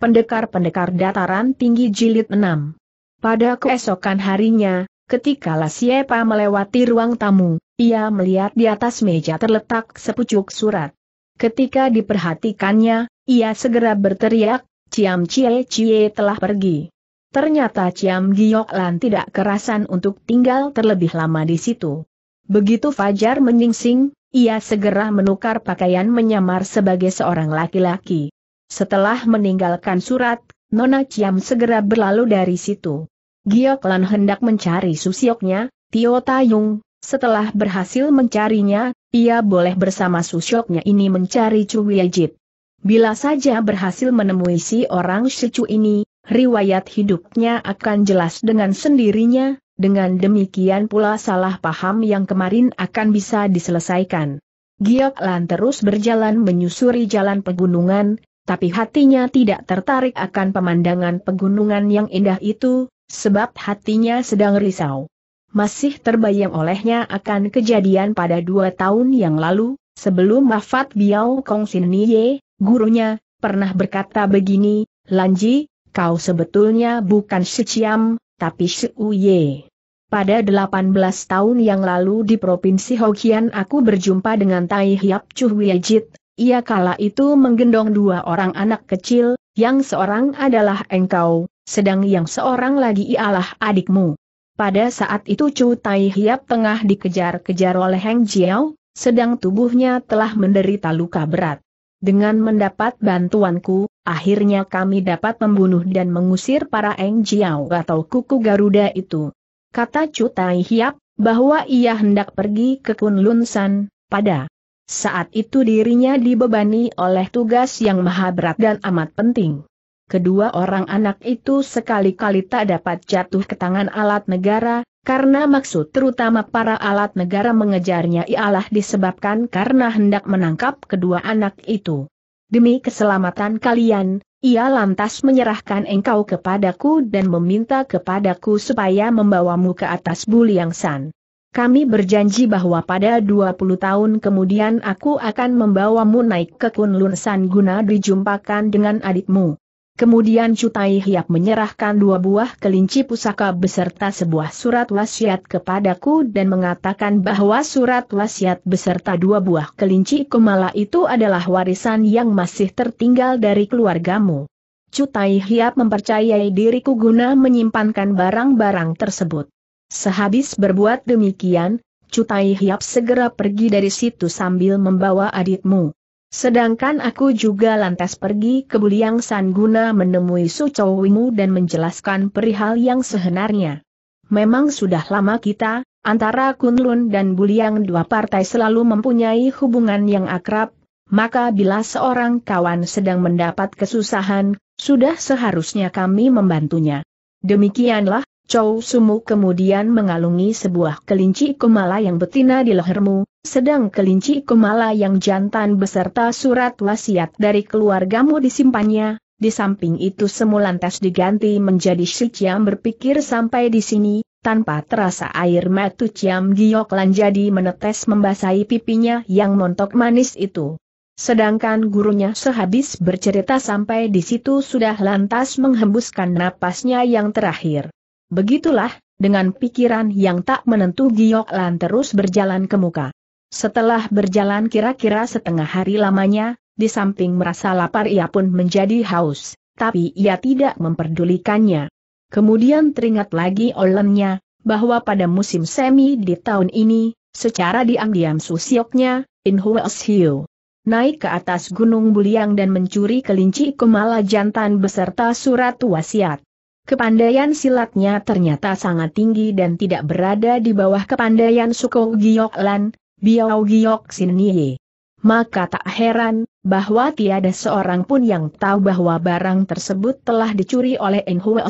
Pendekar-pendekar dataran tinggi jilid 6. Pada keesokan harinya, ketika Lasiepa melewati ruang tamu, ia melihat di atas meja terletak sepucuk surat. Ketika diperhatikannya, ia segera berteriak, Ciam Cie Cie telah pergi. Ternyata Ciam Giok tidak kerasan untuk tinggal terlebih lama di situ. Begitu Fajar menyingsing, ia segera menukar pakaian menyamar sebagai seorang laki-laki. Setelah meninggalkan surat, Nona Ciam segera berlalu dari situ. Giok Lan hendak mencari susioknya, Tio Tayung, setelah berhasil mencarinya, ia boleh bersama susioknya ini mencari Cui Bila saja berhasil menemui si orang secu ini, riwayat hidupnya akan jelas dengan sendirinya, dengan demikian pula salah paham yang kemarin akan bisa diselesaikan. Giok Lan terus berjalan menyusuri jalan pegunungan, tapi hatinya tidak tertarik akan pemandangan pegunungan yang indah itu, sebab hatinya sedang risau. Masih terbayang olehnya akan kejadian pada dua tahun yang lalu, sebelum wafat Biao Kong Sin Nye, gurunya, pernah berkata begini, Lanji, kau sebetulnya bukan si Ciam, tapi si Uye. Pada 18 tahun yang lalu di Provinsi Hokian aku berjumpa dengan Tai Hiap Chu Wiejit, ia kala itu menggendong dua orang anak kecil, yang seorang adalah engkau, sedang yang seorang lagi ialah adikmu. Pada saat itu Chu Tai Hiap tengah dikejar-kejar oleh Heng Jiao, sedang tubuhnya telah menderita luka berat. Dengan mendapat bantuanku, akhirnya kami dapat membunuh dan mengusir para Heng Jiao atau kuku Garuda itu. Kata Chu Tai Hiap, bahwa ia hendak pergi ke Kunlun San, pada saat itu dirinya dibebani oleh tugas yang maha berat dan amat penting. Kedua orang anak itu sekali-kali tak dapat jatuh ke tangan alat negara, karena maksud terutama para alat negara mengejarnya ialah disebabkan karena hendak menangkap kedua anak itu. Demi keselamatan kalian, ia lantas menyerahkan engkau kepadaku dan meminta kepadaku supaya membawamu ke atas Buliang San. Kami berjanji bahwa pada 20 tahun kemudian aku akan membawamu naik ke Kunlun San guna dijumpakan dengan adikmu. Kemudian Cutai Hiap menyerahkan dua buah kelinci pusaka beserta sebuah surat wasiat kepadaku dan mengatakan bahwa surat wasiat beserta dua buah kelinci kumala itu adalah warisan yang masih tertinggal dari keluargamu. Cutai Hiap mempercayai diriku guna menyimpankan barang-barang tersebut. Sehabis berbuat demikian, Cutai Hiap segera pergi dari situ sambil membawa adikmu. Sedangkan aku juga lantas pergi ke Buliang San guna menemui Sucowimu dan menjelaskan perihal yang sebenarnya. Memang sudah lama kita, antara Kunlun dan Buliang dua partai selalu mempunyai hubungan yang akrab, maka bila seorang kawan sedang mendapat kesusahan, sudah seharusnya kami membantunya. Demikianlah, Chow Sumu kemudian mengalungi sebuah kelinci kumala yang betina di lehermu, sedang kelinci kumala yang jantan beserta surat wasiat dari keluargamu disimpannya, di samping itu semulantas diganti menjadi si Ciam berpikir sampai di sini, tanpa terasa air matu Ciam Gioklan jadi menetes membasahi pipinya yang montok manis itu. Sedangkan gurunya sehabis bercerita sampai di situ sudah lantas menghembuskan napasnya yang terakhir. Begitulah, dengan pikiran yang tak menentu Giok Lan terus berjalan ke muka. Setelah berjalan kira-kira setengah hari lamanya, di samping merasa lapar ia pun menjadi haus, tapi ia tidak memperdulikannya. Kemudian teringat lagi olennya, bahwa pada musim semi di tahun ini, secara diam-diam susioknya, In naik ke atas Gunung Buliang dan mencuri kelinci kemala jantan beserta surat wasiat. Kepandaian silatnya ternyata sangat tinggi dan tidak berada di bawah kepandaian suku Giok Lan, Biao Giok Sin Maka tak heran, bahwa tiada seorang pun yang tahu bahwa barang tersebut telah dicuri oleh Eng Huo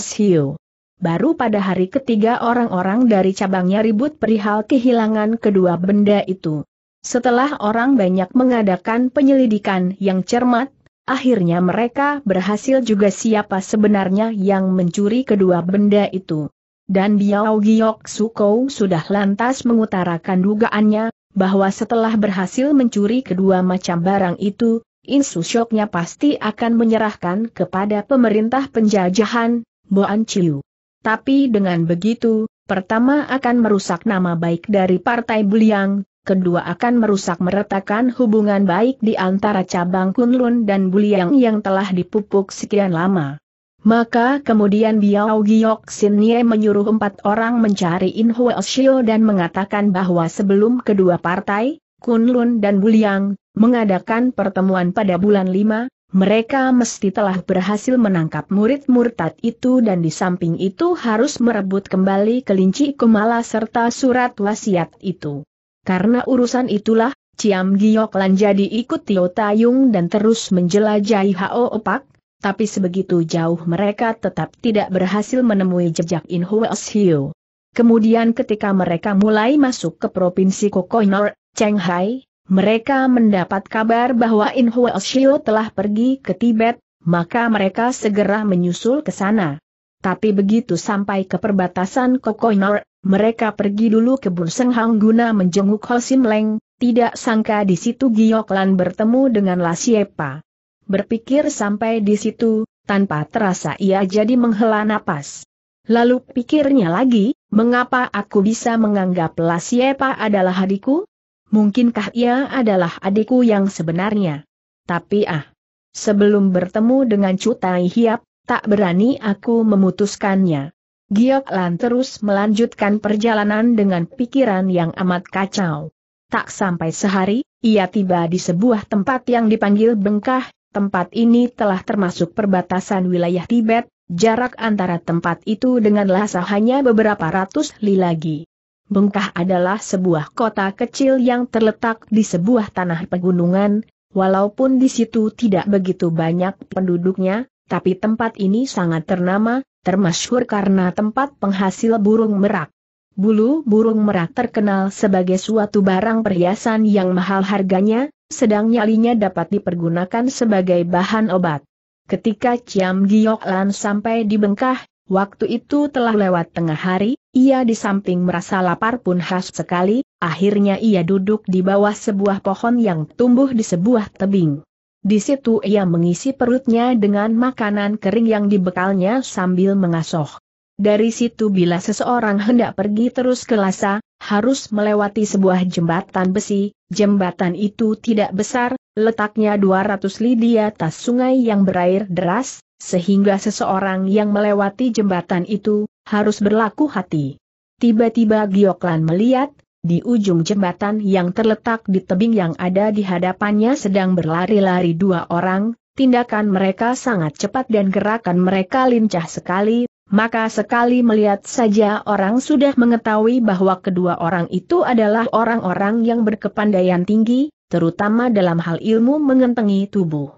Baru pada hari ketiga orang-orang dari cabangnya ribut perihal kehilangan kedua benda itu. Setelah orang banyak mengadakan penyelidikan yang cermat, Akhirnya mereka berhasil juga siapa sebenarnya yang mencuri kedua benda itu. Dan Biao Giok Sukou sudah lantas mengutarakan dugaannya, bahwa setelah berhasil mencuri kedua macam barang itu, Insu Shoknya pasti akan menyerahkan kepada pemerintah penjajahan, Boan Chiu. Tapi dengan begitu, pertama akan merusak nama baik dari Partai Buliang, kedua akan merusak meretakan hubungan baik di antara cabang Kunlun dan Buliang yang telah dipupuk sekian lama. Maka kemudian Biao Giok Sin Nye menyuruh empat orang mencari In Hue Shio dan mengatakan bahwa sebelum kedua partai, Kunlun dan Buliang, mengadakan pertemuan pada bulan 5, mereka mesti telah berhasil menangkap murid murtad itu dan di samping itu harus merebut kembali kelinci kumala serta surat wasiat itu. Karena urusan itulah, Ciam Lan jadi ikut Tio Tayung dan terus menjelajahi Hao Opak, tapi sebegitu jauh mereka tetap tidak berhasil menemui jejak In Huas Hiu. Kemudian ketika mereka mulai masuk ke Provinsi Kokonor, Shanghai, mereka mendapat kabar bahwa In Hiu telah pergi ke Tibet, maka mereka segera menyusul ke sana. Tapi begitu sampai ke perbatasan Kokonor, mereka pergi dulu ke Bun Senghang guna menjenguk Ho Sim Leng, tidak sangka di situ Giok Lan bertemu dengan La Siepa. Berpikir sampai di situ, tanpa terasa ia jadi menghela napas. Lalu pikirnya lagi, mengapa aku bisa menganggap La Siepa adalah adikku? Mungkinkah ia adalah adikku yang sebenarnya? Tapi ah, sebelum bertemu dengan Cutai Hiap, tak berani aku memutuskannya. Giok Lan terus melanjutkan perjalanan dengan pikiran yang amat kacau. Tak sampai sehari, ia tiba di sebuah tempat yang dipanggil Bengkah, tempat ini telah termasuk perbatasan wilayah Tibet, jarak antara tempat itu dengan Lhasa hanya beberapa ratus li lagi. Bengkah adalah sebuah kota kecil yang terletak di sebuah tanah pegunungan, walaupun di situ tidak begitu banyak penduduknya, tapi tempat ini sangat ternama, termasyhur karena tempat penghasil burung merak. Bulu burung merak terkenal sebagai suatu barang perhiasan yang mahal harganya, sedang nyalinya dapat dipergunakan sebagai bahan obat. Ketika Ciam Giok Lan sampai di Bengkah, waktu itu telah lewat tengah hari, ia di samping merasa lapar pun khas sekali, akhirnya ia duduk di bawah sebuah pohon yang tumbuh di sebuah tebing. Di situ ia mengisi perutnya dengan makanan kering yang dibekalnya sambil mengasoh. Dari situ bila seseorang hendak pergi terus ke Lasa, harus melewati sebuah jembatan besi, jembatan itu tidak besar, letaknya 200 li di atas sungai yang berair deras, sehingga seseorang yang melewati jembatan itu, harus berlaku hati. Tiba-tiba Gioklan melihat, di ujung jembatan yang terletak di tebing yang ada di hadapannya sedang berlari-lari dua orang, tindakan mereka sangat cepat dan gerakan mereka lincah sekali, maka sekali melihat saja orang sudah mengetahui bahwa kedua orang itu adalah orang-orang yang berkepandaian tinggi, terutama dalam hal ilmu mengentengi tubuh.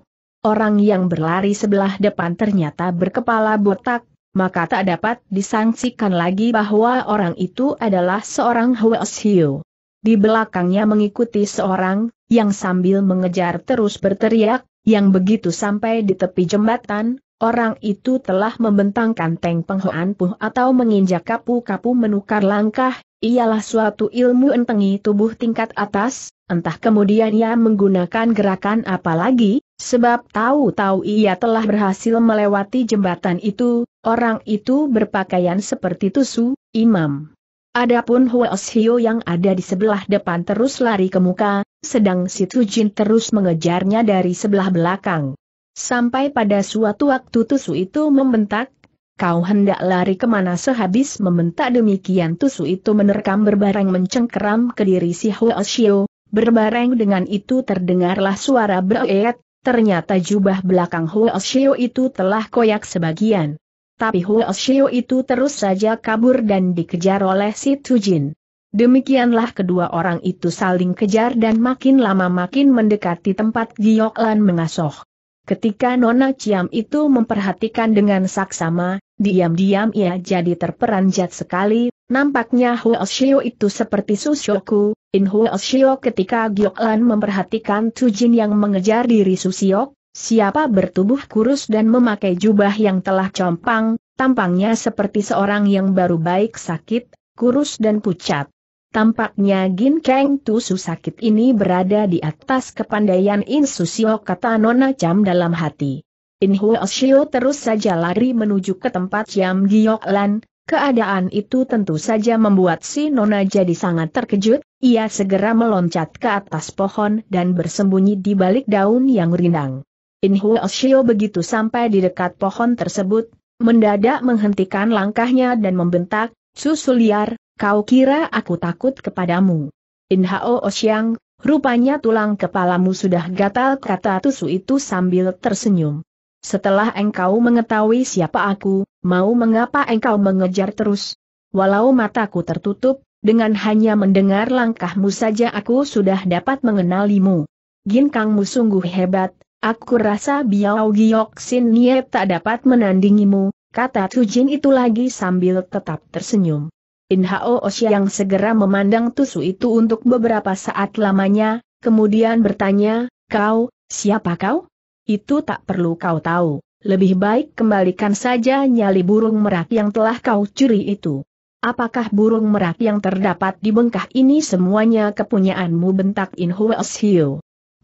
Orang yang berlari sebelah depan ternyata berkepala botak, maka tak dapat disangsikan lagi bahwa orang itu adalah seorang Huas Hiu. Di belakangnya mengikuti seorang, yang sambil mengejar terus berteriak, yang begitu sampai di tepi jembatan, orang itu telah membentangkan Teng Penghoan Puh atau menginjak kapu-kapu menukar langkah, ialah suatu ilmu entengi tubuh tingkat atas, entah kemudian ia menggunakan gerakan apa lagi, Sebab tahu-tahu ia telah berhasil melewati jembatan itu, orang itu berpakaian seperti tusu, imam. Adapun Huos Hio yang ada di sebelah depan terus lari ke muka, sedang si Tujin terus mengejarnya dari sebelah belakang. Sampai pada suatu waktu tusu itu membentak, kau hendak lari kemana sehabis membentak demikian tusu itu menerkam berbareng mencengkeram ke diri si Huo Shio, berbareng dengan itu terdengarlah suara beret, Ternyata jubah belakang Huo Shio itu telah koyak sebagian. Tapi Huo Shio itu terus saja kabur dan dikejar oleh si Tujin. Demikianlah kedua orang itu saling kejar dan makin lama makin mendekati tempat Lan mengasuh. Ketika Nona Ciam itu memperhatikan dengan saksama, Diam-diam ia jadi terperanjat sekali, nampaknya Huo Xiu itu seperti Susyoku, In Huo Xiu ketika Lan memperhatikan Tujin yang mengejar diri Susiok, siapa bertubuh kurus dan memakai jubah yang telah compang, tampangnya seperti seorang yang baru baik sakit, kurus dan pucat. Tampaknya Gin Kang Tusu sakit ini berada di atas kepandaian In Susio kata Nona Cham dalam hati. In Shio terus saja lari menuju ke tempat Yam Giok Lan, keadaan itu tentu saja membuat si Nona jadi sangat terkejut, ia segera meloncat ke atas pohon dan bersembunyi di balik daun yang rindang. In Shio begitu sampai di dekat pohon tersebut, mendadak menghentikan langkahnya dan membentak, Susu liar, kau kira aku takut kepadamu. In Hao Osyang, rupanya tulang kepalamu sudah gatal kata Tusu itu sambil tersenyum. Setelah engkau mengetahui siapa aku, mau mengapa engkau mengejar terus? Walau mataku tertutup, dengan hanya mendengar langkahmu saja aku sudah dapat mengenalimu. kangmu sungguh hebat, aku rasa Biao Giok Sin Nie tak dapat menandingimu, kata Jin itu lagi sambil tetap tersenyum. In Hao yang segera memandang tusu itu untuk beberapa saat lamanya, kemudian bertanya, kau, siapa kau? Itu tak perlu kau tahu, lebih baik kembalikan saja nyali burung merak yang telah kau curi itu. Apakah burung merak yang terdapat di bengkah ini semuanya kepunyaanmu bentak In Huels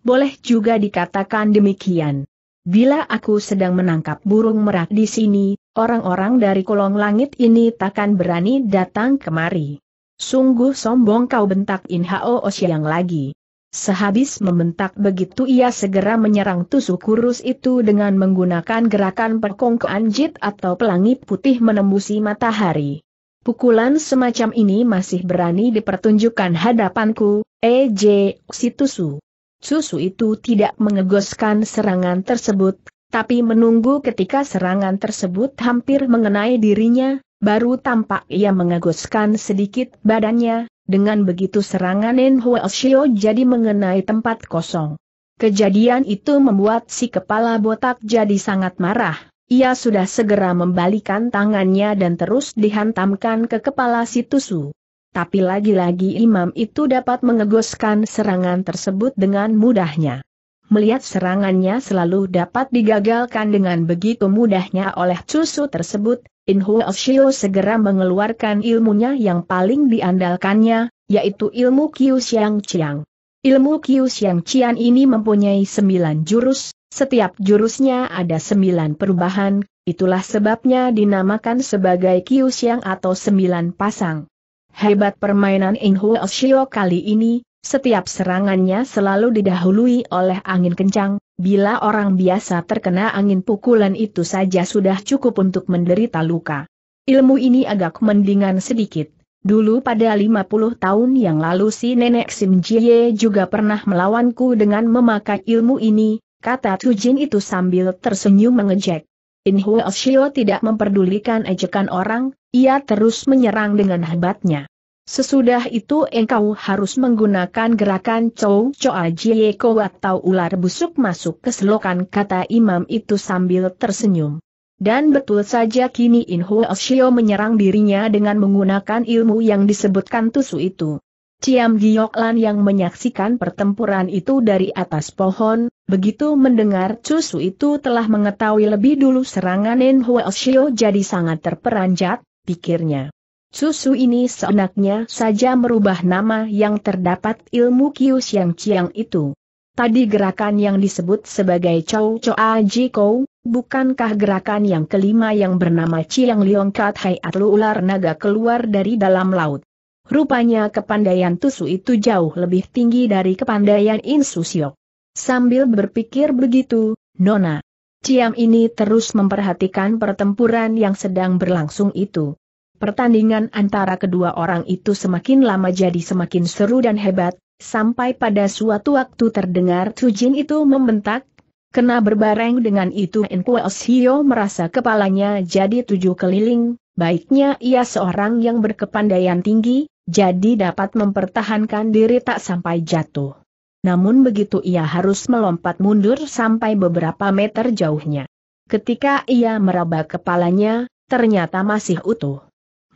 Boleh juga dikatakan demikian. Bila aku sedang menangkap burung merak di sini, orang-orang dari kolong langit ini takkan berani datang kemari. Sungguh sombong kau bentak In Hao Osiang lagi. Sehabis membentak begitu ia segera menyerang tusuk kurus itu dengan menggunakan gerakan perkongkoan jit atau pelangi putih menembusi matahari. Pukulan semacam ini masih berani dipertunjukkan hadapanku, E.J. Situsu. Susu itu tidak mengegoskan serangan tersebut, tapi menunggu ketika serangan tersebut hampir mengenai dirinya, baru tampak ia mengegoskan sedikit badannya, dengan begitu serangan Hua Shio jadi mengenai tempat kosong. Kejadian itu membuat si kepala botak jadi sangat marah. Ia sudah segera membalikan tangannya dan terus dihantamkan ke kepala si Tusu. Tapi lagi-lagi imam itu dapat mengegoskan serangan tersebut dengan mudahnya. Melihat serangannya selalu dapat digagalkan dengan begitu mudahnya oleh Tusu tersebut, In Shio segera mengeluarkan ilmunya yang paling diandalkannya, yaitu ilmu Qiu Xiang Chiang. Ilmu Qiu Xiang Qian ini mempunyai sembilan jurus, setiap jurusnya ada sembilan perubahan, itulah sebabnya dinamakan sebagai Qiu Xiang atau sembilan pasang. Hebat permainan In Shio kali ini, setiap serangannya selalu didahului oleh angin kencang, bila orang biasa terkena angin pukulan itu saja sudah cukup untuk menderita luka. Ilmu ini agak mendingan sedikit. Dulu pada 50 tahun yang lalu si nenek Sim Jie juga pernah melawanku dengan memakai ilmu ini, kata Tujin itu sambil tersenyum mengejek. In Huo Shio tidak memperdulikan ejekan orang, ia terus menyerang dengan hebatnya. Sesudah itu engkau harus menggunakan gerakan Chow Choa Jieko atau ular busuk masuk ke selokan kata imam itu sambil tersenyum. Dan betul saja kini In Ho Shio menyerang dirinya dengan menggunakan ilmu yang disebutkan tusu itu. Ciam Giok Lan yang menyaksikan pertempuran itu dari atas pohon, begitu mendengar tusu itu telah mengetahui lebih dulu serangan In Ho Shio jadi sangat terperanjat, pikirnya. Susu ini seenaknya saja merubah nama yang terdapat ilmu Kius yang ciang itu. Tadi gerakan yang disebut sebagai Chow Choa Kou, bukankah gerakan yang kelima yang bernama Chiang Liong Kat Hai Atlu ular naga keluar dari dalam laut. Rupanya kepandaian Tusu itu jauh lebih tinggi dari kepandaian insusio. Siok. Sambil berpikir begitu, Nona Ciam ini terus memperhatikan pertempuran yang sedang berlangsung itu. Pertandingan antara kedua orang itu semakin lama jadi semakin seru dan hebat, sampai pada suatu waktu terdengar Tujin itu membentak, kena berbareng dengan itu Nkwo Hio merasa kepalanya jadi tujuh keliling, baiknya ia seorang yang berkepandaian tinggi, jadi dapat mempertahankan diri tak sampai jatuh. Namun begitu ia harus melompat mundur sampai beberapa meter jauhnya. Ketika ia meraba kepalanya, ternyata masih utuh.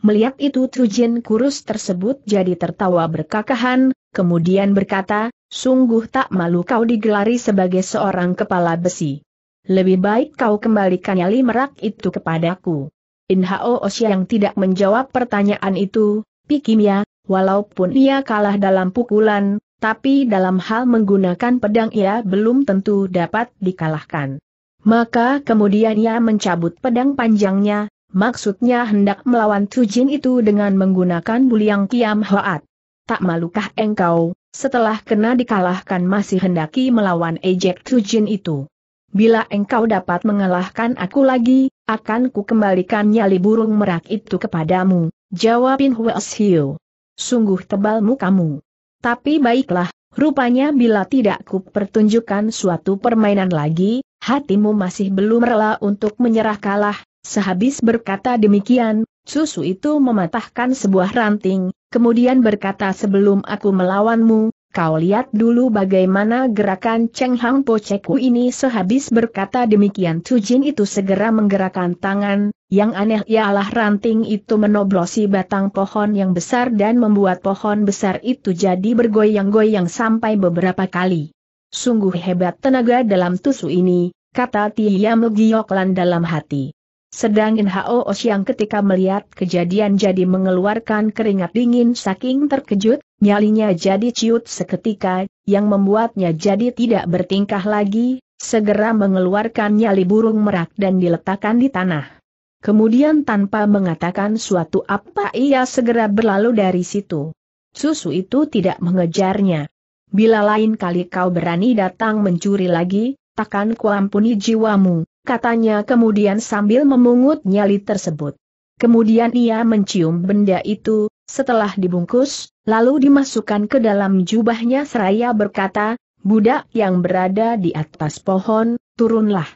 Melihat itu Trujin kurus tersebut jadi tertawa berkakahan, kemudian berkata, sungguh tak malu kau digelari sebagai seorang kepala besi. Lebih baik kau kembalikan nyali merak itu kepadaku. Inhao Osha yang tidak menjawab pertanyaan itu, pikimnya, walaupun ia kalah dalam pukulan, tapi dalam hal menggunakan pedang ia belum tentu dapat dikalahkan. Maka kemudian ia mencabut pedang panjangnya, Maksudnya hendak melawan Tujin itu dengan menggunakan buliang kiam hoat. Tak malukah engkau, setelah kena dikalahkan masih hendaki melawan ejek Tujin itu. Bila engkau dapat mengalahkan aku lagi, akan ku kembalikan nyali burung merak itu kepadamu, jawabin Huas Hiu. Sungguh tebalmu kamu. Tapi baiklah, rupanya bila tidak ku pertunjukkan suatu permainan lagi, hatimu masih belum rela untuk menyerah kalah, Sehabis berkata demikian, susu itu mematahkan sebuah ranting, kemudian berkata sebelum aku melawanmu, kau lihat dulu bagaimana gerakan Cheng Hang Po Ceku ini sehabis berkata demikian Chu Jin itu segera menggerakkan tangan, yang aneh ialah ranting itu menoblosi batang pohon yang besar dan membuat pohon besar itu jadi bergoyang-goyang sampai beberapa kali. Sungguh hebat tenaga dalam tusu ini, kata Tia Megioklan dalam hati. Sedang In Hao yang ketika melihat kejadian jadi mengeluarkan keringat dingin saking terkejut, nyalinya jadi ciut seketika, yang membuatnya jadi tidak bertingkah lagi, segera mengeluarkan nyali burung merak dan diletakkan di tanah. Kemudian tanpa mengatakan suatu apa ia segera berlalu dari situ. Susu itu tidak mengejarnya. Bila lain kali kau berani datang mencuri lagi, takkan kuampuni jiwamu katanya kemudian sambil memungut nyali tersebut. Kemudian ia mencium benda itu, setelah dibungkus, lalu dimasukkan ke dalam jubahnya seraya berkata, budak yang berada di atas pohon, turunlah.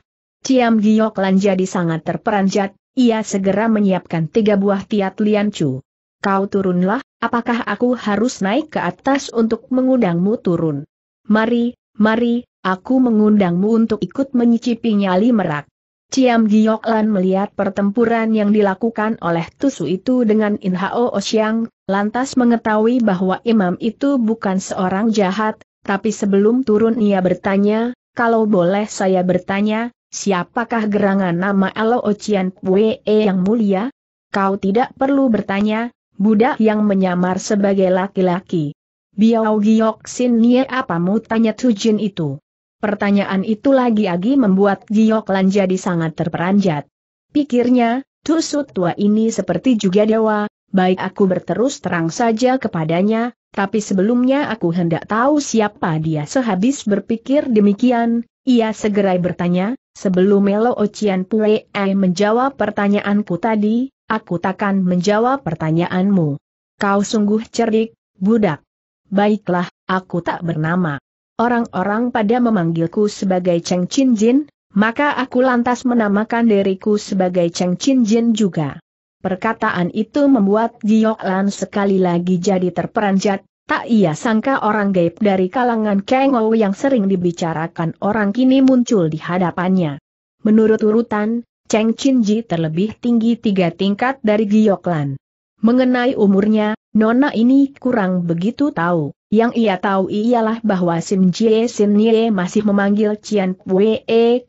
Ciam Giok Lan jadi sangat terperanjat, ia segera menyiapkan tiga buah tiat liancu. Kau turunlah, apakah aku harus naik ke atas untuk mengundangmu turun? Mari, mari, aku mengundangmu untuk ikut menyicipi nyali merak. Ciam Giok melihat pertempuran yang dilakukan oleh Tusu itu dengan In Hao Oshiang, lantas mengetahui bahwa imam itu bukan seorang jahat, tapi sebelum turun ia bertanya, kalau boleh saya bertanya, siapakah gerangan nama Alo Ocian Pue yang mulia? Kau tidak perlu bertanya, budak yang menyamar sebagai laki-laki. Biao Gioksin, Sin Nie apamu tanya Tujin itu. Pertanyaan itu lagi-lagi membuat Giok Lan jadi sangat terperanjat. Pikirnya, tusut tua ini seperti juga dewa, baik aku berterus terang saja kepadanya, tapi sebelumnya aku hendak tahu siapa dia sehabis berpikir demikian, ia segera bertanya, sebelum Melo Ocean Pue menjawab pertanyaanku tadi, aku takkan menjawab pertanyaanmu. Kau sungguh cerdik, budak. Baiklah, aku tak bernama orang-orang pada memanggilku sebagai Cheng Chin Jin, maka aku lantas menamakan diriku sebagai Cheng Chin Jin juga. Perkataan itu membuat Giok Lan sekali lagi jadi terperanjat, tak ia sangka orang gaib dari kalangan Kang Ou yang sering dibicarakan orang kini muncul di hadapannya. Menurut urutan, Cheng Chin Ji terlebih tinggi tiga tingkat dari Giok Lan. Mengenai umurnya, Nona ini kurang begitu tahu. Yang ia tahu ialah bahwa Sim Jie Sim Nie masih memanggil Cian Pue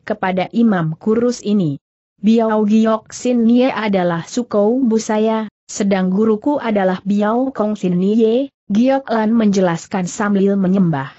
kepada imam kurus ini. Biao Giok Sin Nie adalah Sukou Busaya, sedang guruku adalah Biao Kong Sin Nie, Giok Lan menjelaskan sambil menyembah.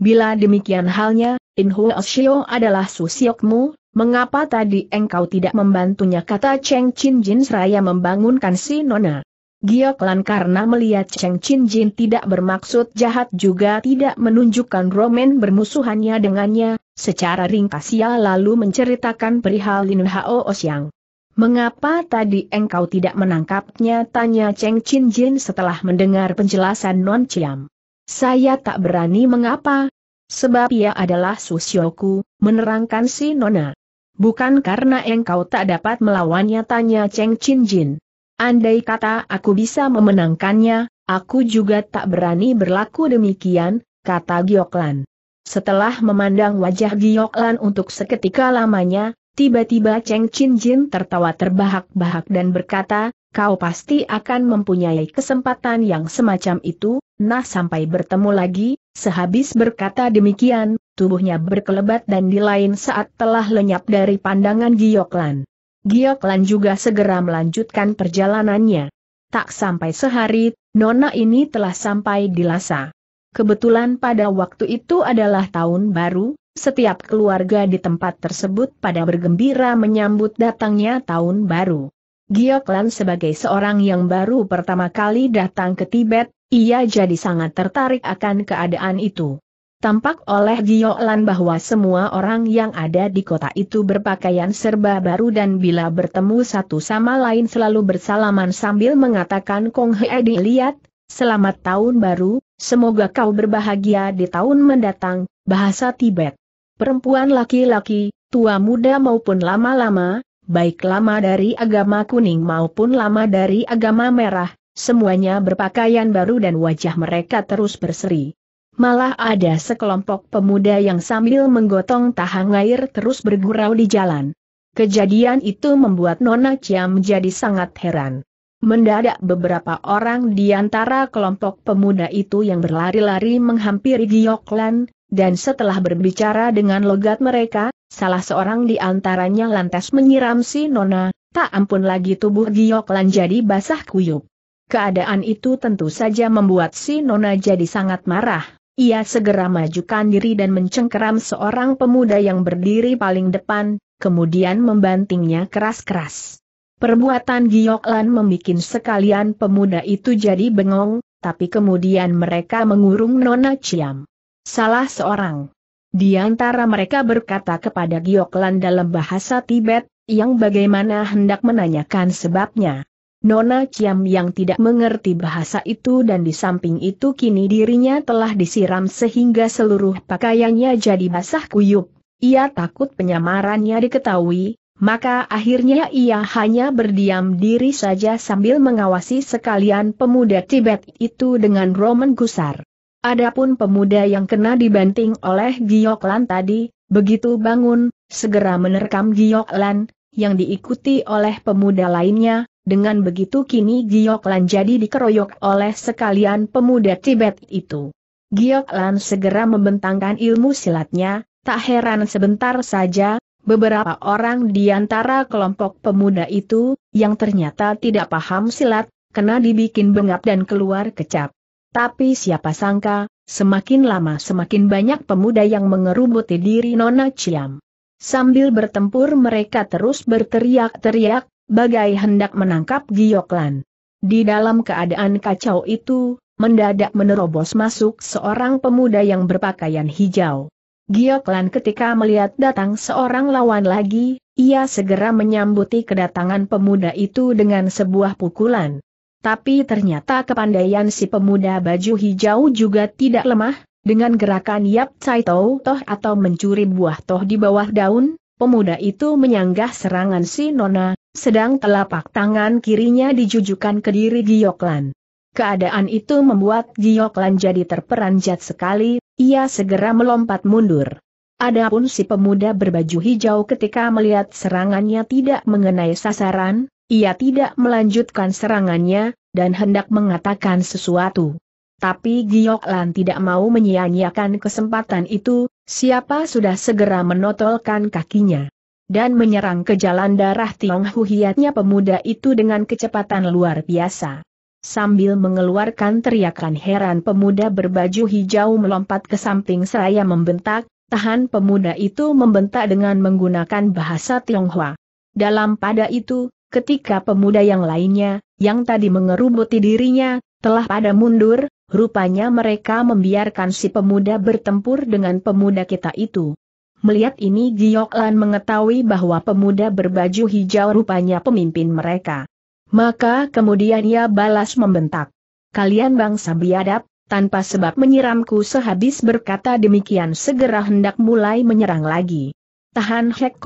Bila demikian halnya, In Huo Shio adalah Susiokmu, mengapa tadi engkau tidak membantunya kata Cheng Chin Jin seraya membangunkan si Nona. Gioklan karena melihat Cheng Chin Jin tidak bermaksud jahat juga tidak menunjukkan romen bermusuhannya dengannya, secara ringkas ia lalu menceritakan perihal Lin Hao Osyang. Mengapa tadi engkau tidak menangkapnya tanya Cheng Chin Jin setelah mendengar penjelasan Non Chiam. Saya tak berani mengapa, sebab ia adalah susioku, menerangkan si Nona. Bukan karena engkau tak dapat melawannya tanya Cheng Chin Jin. Andai kata aku bisa memenangkannya, aku juga tak berani berlaku demikian, kata Gioklan. Setelah memandang wajah Gioklan untuk seketika lamanya, tiba-tiba Cheng Chin Jin tertawa terbahak-bahak dan berkata, kau pasti akan mempunyai kesempatan yang semacam itu, nah sampai bertemu lagi, sehabis berkata demikian, tubuhnya berkelebat dan di lain saat telah lenyap dari pandangan Gioklan. Gioklan juga segera melanjutkan perjalanannya. Tak sampai sehari, Nona ini telah sampai di Lhasa. Kebetulan pada waktu itu adalah tahun baru, setiap keluarga di tempat tersebut pada bergembira menyambut datangnya tahun baru. Gioklan sebagai seorang yang baru pertama kali datang ke Tibet, ia jadi sangat tertarik akan keadaan itu. Tampak oleh Giolan bahwa semua orang yang ada di kota itu berpakaian serba baru dan bila bertemu satu sama lain selalu bersalaman sambil mengatakan Kong Hei dilihat, selamat tahun baru, semoga kau berbahagia di tahun mendatang, bahasa Tibet. Perempuan laki-laki, tua muda maupun lama-lama, baik lama dari agama kuning maupun lama dari agama merah, semuanya berpakaian baru dan wajah mereka terus berseri. Malah ada sekelompok pemuda yang sambil menggotong tahang air terus bergurau di jalan. Kejadian itu membuat Nona Chia menjadi sangat heran. Mendadak beberapa orang di antara kelompok pemuda itu yang berlari-lari menghampiri Gioklan, dan setelah berbicara dengan logat mereka, salah seorang di antaranya lantas menyiram si Nona, tak ampun lagi tubuh Gioklan jadi basah kuyup. Keadaan itu tentu saja membuat si Nona jadi sangat marah, ia segera majukan diri dan mencengkeram seorang pemuda yang berdiri paling depan, kemudian membantingnya keras-keras. Perbuatan Gioklan membuat sekalian pemuda itu jadi bengong, tapi kemudian mereka mengurung Nona Ciam. Salah seorang. Di antara mereka berkata kepada Gioklan dalam bahasa Tibet, yang bagaimana hendak menanyakan sebabnya. Nona Ciam yang tidak mengerti bahasa itu dan di samping itu kini dirinya telah disiram sehingga seluruh pakaiannya jadi basah kuyup. Ia takut penyamarannya diketahui, maka akhirnya ia hanya berdiam diri saja sambil mengawasi sekalian pemuda Tibet itu dengan Roman Gusar. Adapun pemuda yang kena dibanting oleh Gioklan tadi, begitu bangun, segera menerkam Gioklan, yang diikuti oleh pemuda lainnya, dengan begitu kini Giok Lan jadi dikeroyok oleh sekalian pemuda Tibet itu. Giok Lan segera membentangkan ilmu silatnya, tak heran sebentar saja, beberapa orang di antara kelompok pemuda itu, yang ternyata tidak paham silat, kena dibikin bengap dan keluar kecap. Tapi siapa sangka, semakin lama semakin banyak pemuda yang mengerubuti diri Nona Ciam. Sambil bertempur mereka terus berteriak-teriak, bagai hendak menangkap Gioklan. Di dalam keadaan kacau itu, mendadak menerobos masuk seorang pemuda yang berpakaian hijau. Gioklan ketika melihat datang seorang lawan lagi, ia segera menyambuti kedatangan pemuda itu dengan sebuah pukulan. Tapi ternyata kepandaian si pemuda baju hijau juga tidak lemah, dengan gerakan Yap Cai Toh atau mencuri buah toh di bawah daun, pemuda itu menyanggah serangan si Nona, sedang telapak tangan kirinya dijujukan ke diri Gioklan. Keadaan itu membuat Gioklan jadi terperanjat sekali, ia segera melompat mundur. Adapun si pemuda berbaju hijau ketika melihat serangannya tidak mengenai sasaran, ia tidak melanjutkan serangannya, dan hendak mengatakan sesuatu. Tapi Gioklan tidak mau menyia-nyiakan kesempatan itu, siapa sudah segera menotolkan kakinya dan menyerang ke jalan darah Tiong Huhiatnya pemuda itu dengan kecepatan luar biasa. Sambil mengeluarkan teriakan heran pemuda berbaju hijau melompat ke samping seraya membentak, tahan pemuda itu membentak dengan menggunakan bahasa Tionghoa. Dalam pada itu, ketika pemuda yang lainnya, yang tadi mengerubuti dirinya, telah pada mundur, rupanya mereka membiarkan si pemuda bertempur dengan pemuda kita itu. Melihat ini Gioklan mengetahui bahwa pemuda berbaju hijau rupanya pemimpin mereka. Maka kemudian ia balas membentak. Kalian bangsa biadab, tanpa sebab menyiramku sehabis berkata demikian segera hendak mulai menyerang lagi. Tahan Hek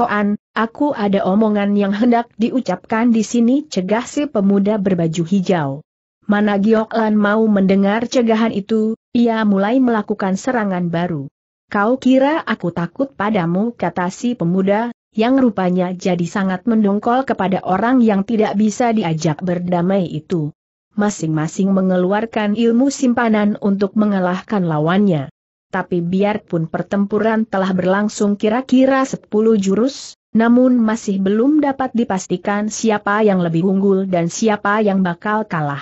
aku ada omongan yang hendak diucapkan di sini cegah si pemuda berbaju hijau. Mana Gioklan mau mendengar cegahan itu, ia mulai melakukan serangan baru. Kau kira aku takut padamu kata si pemuda, yang rupanya jadi sangat mendongkol kepada orang yang tidak bisa diajak berdamai itu. Masing-masing mengeluarkan ilmu simpanan untuk mengalahkan lawannya. Tapi biarpun pertempuran telah berlangsung kira-kira 10 jurus, namun masih belum dapat dipastikan siapa yang lebih unggul dan siapa yang bakal kalah.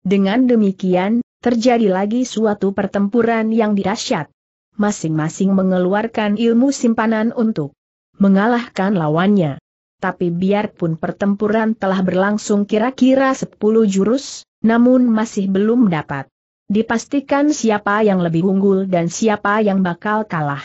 Dengan demikian, terjadi lagi suatu pertempuran yang dirasyat masing-masing mengeluarkan ilmu simpanan untuk mengalahkan lawannya. Tapi biarpun pertempuran telah berlangsung kira-kira 10 jurus, namun masih belum dapat dipastikan siapa yang lebih unggul dan siapa yang bakal kalah.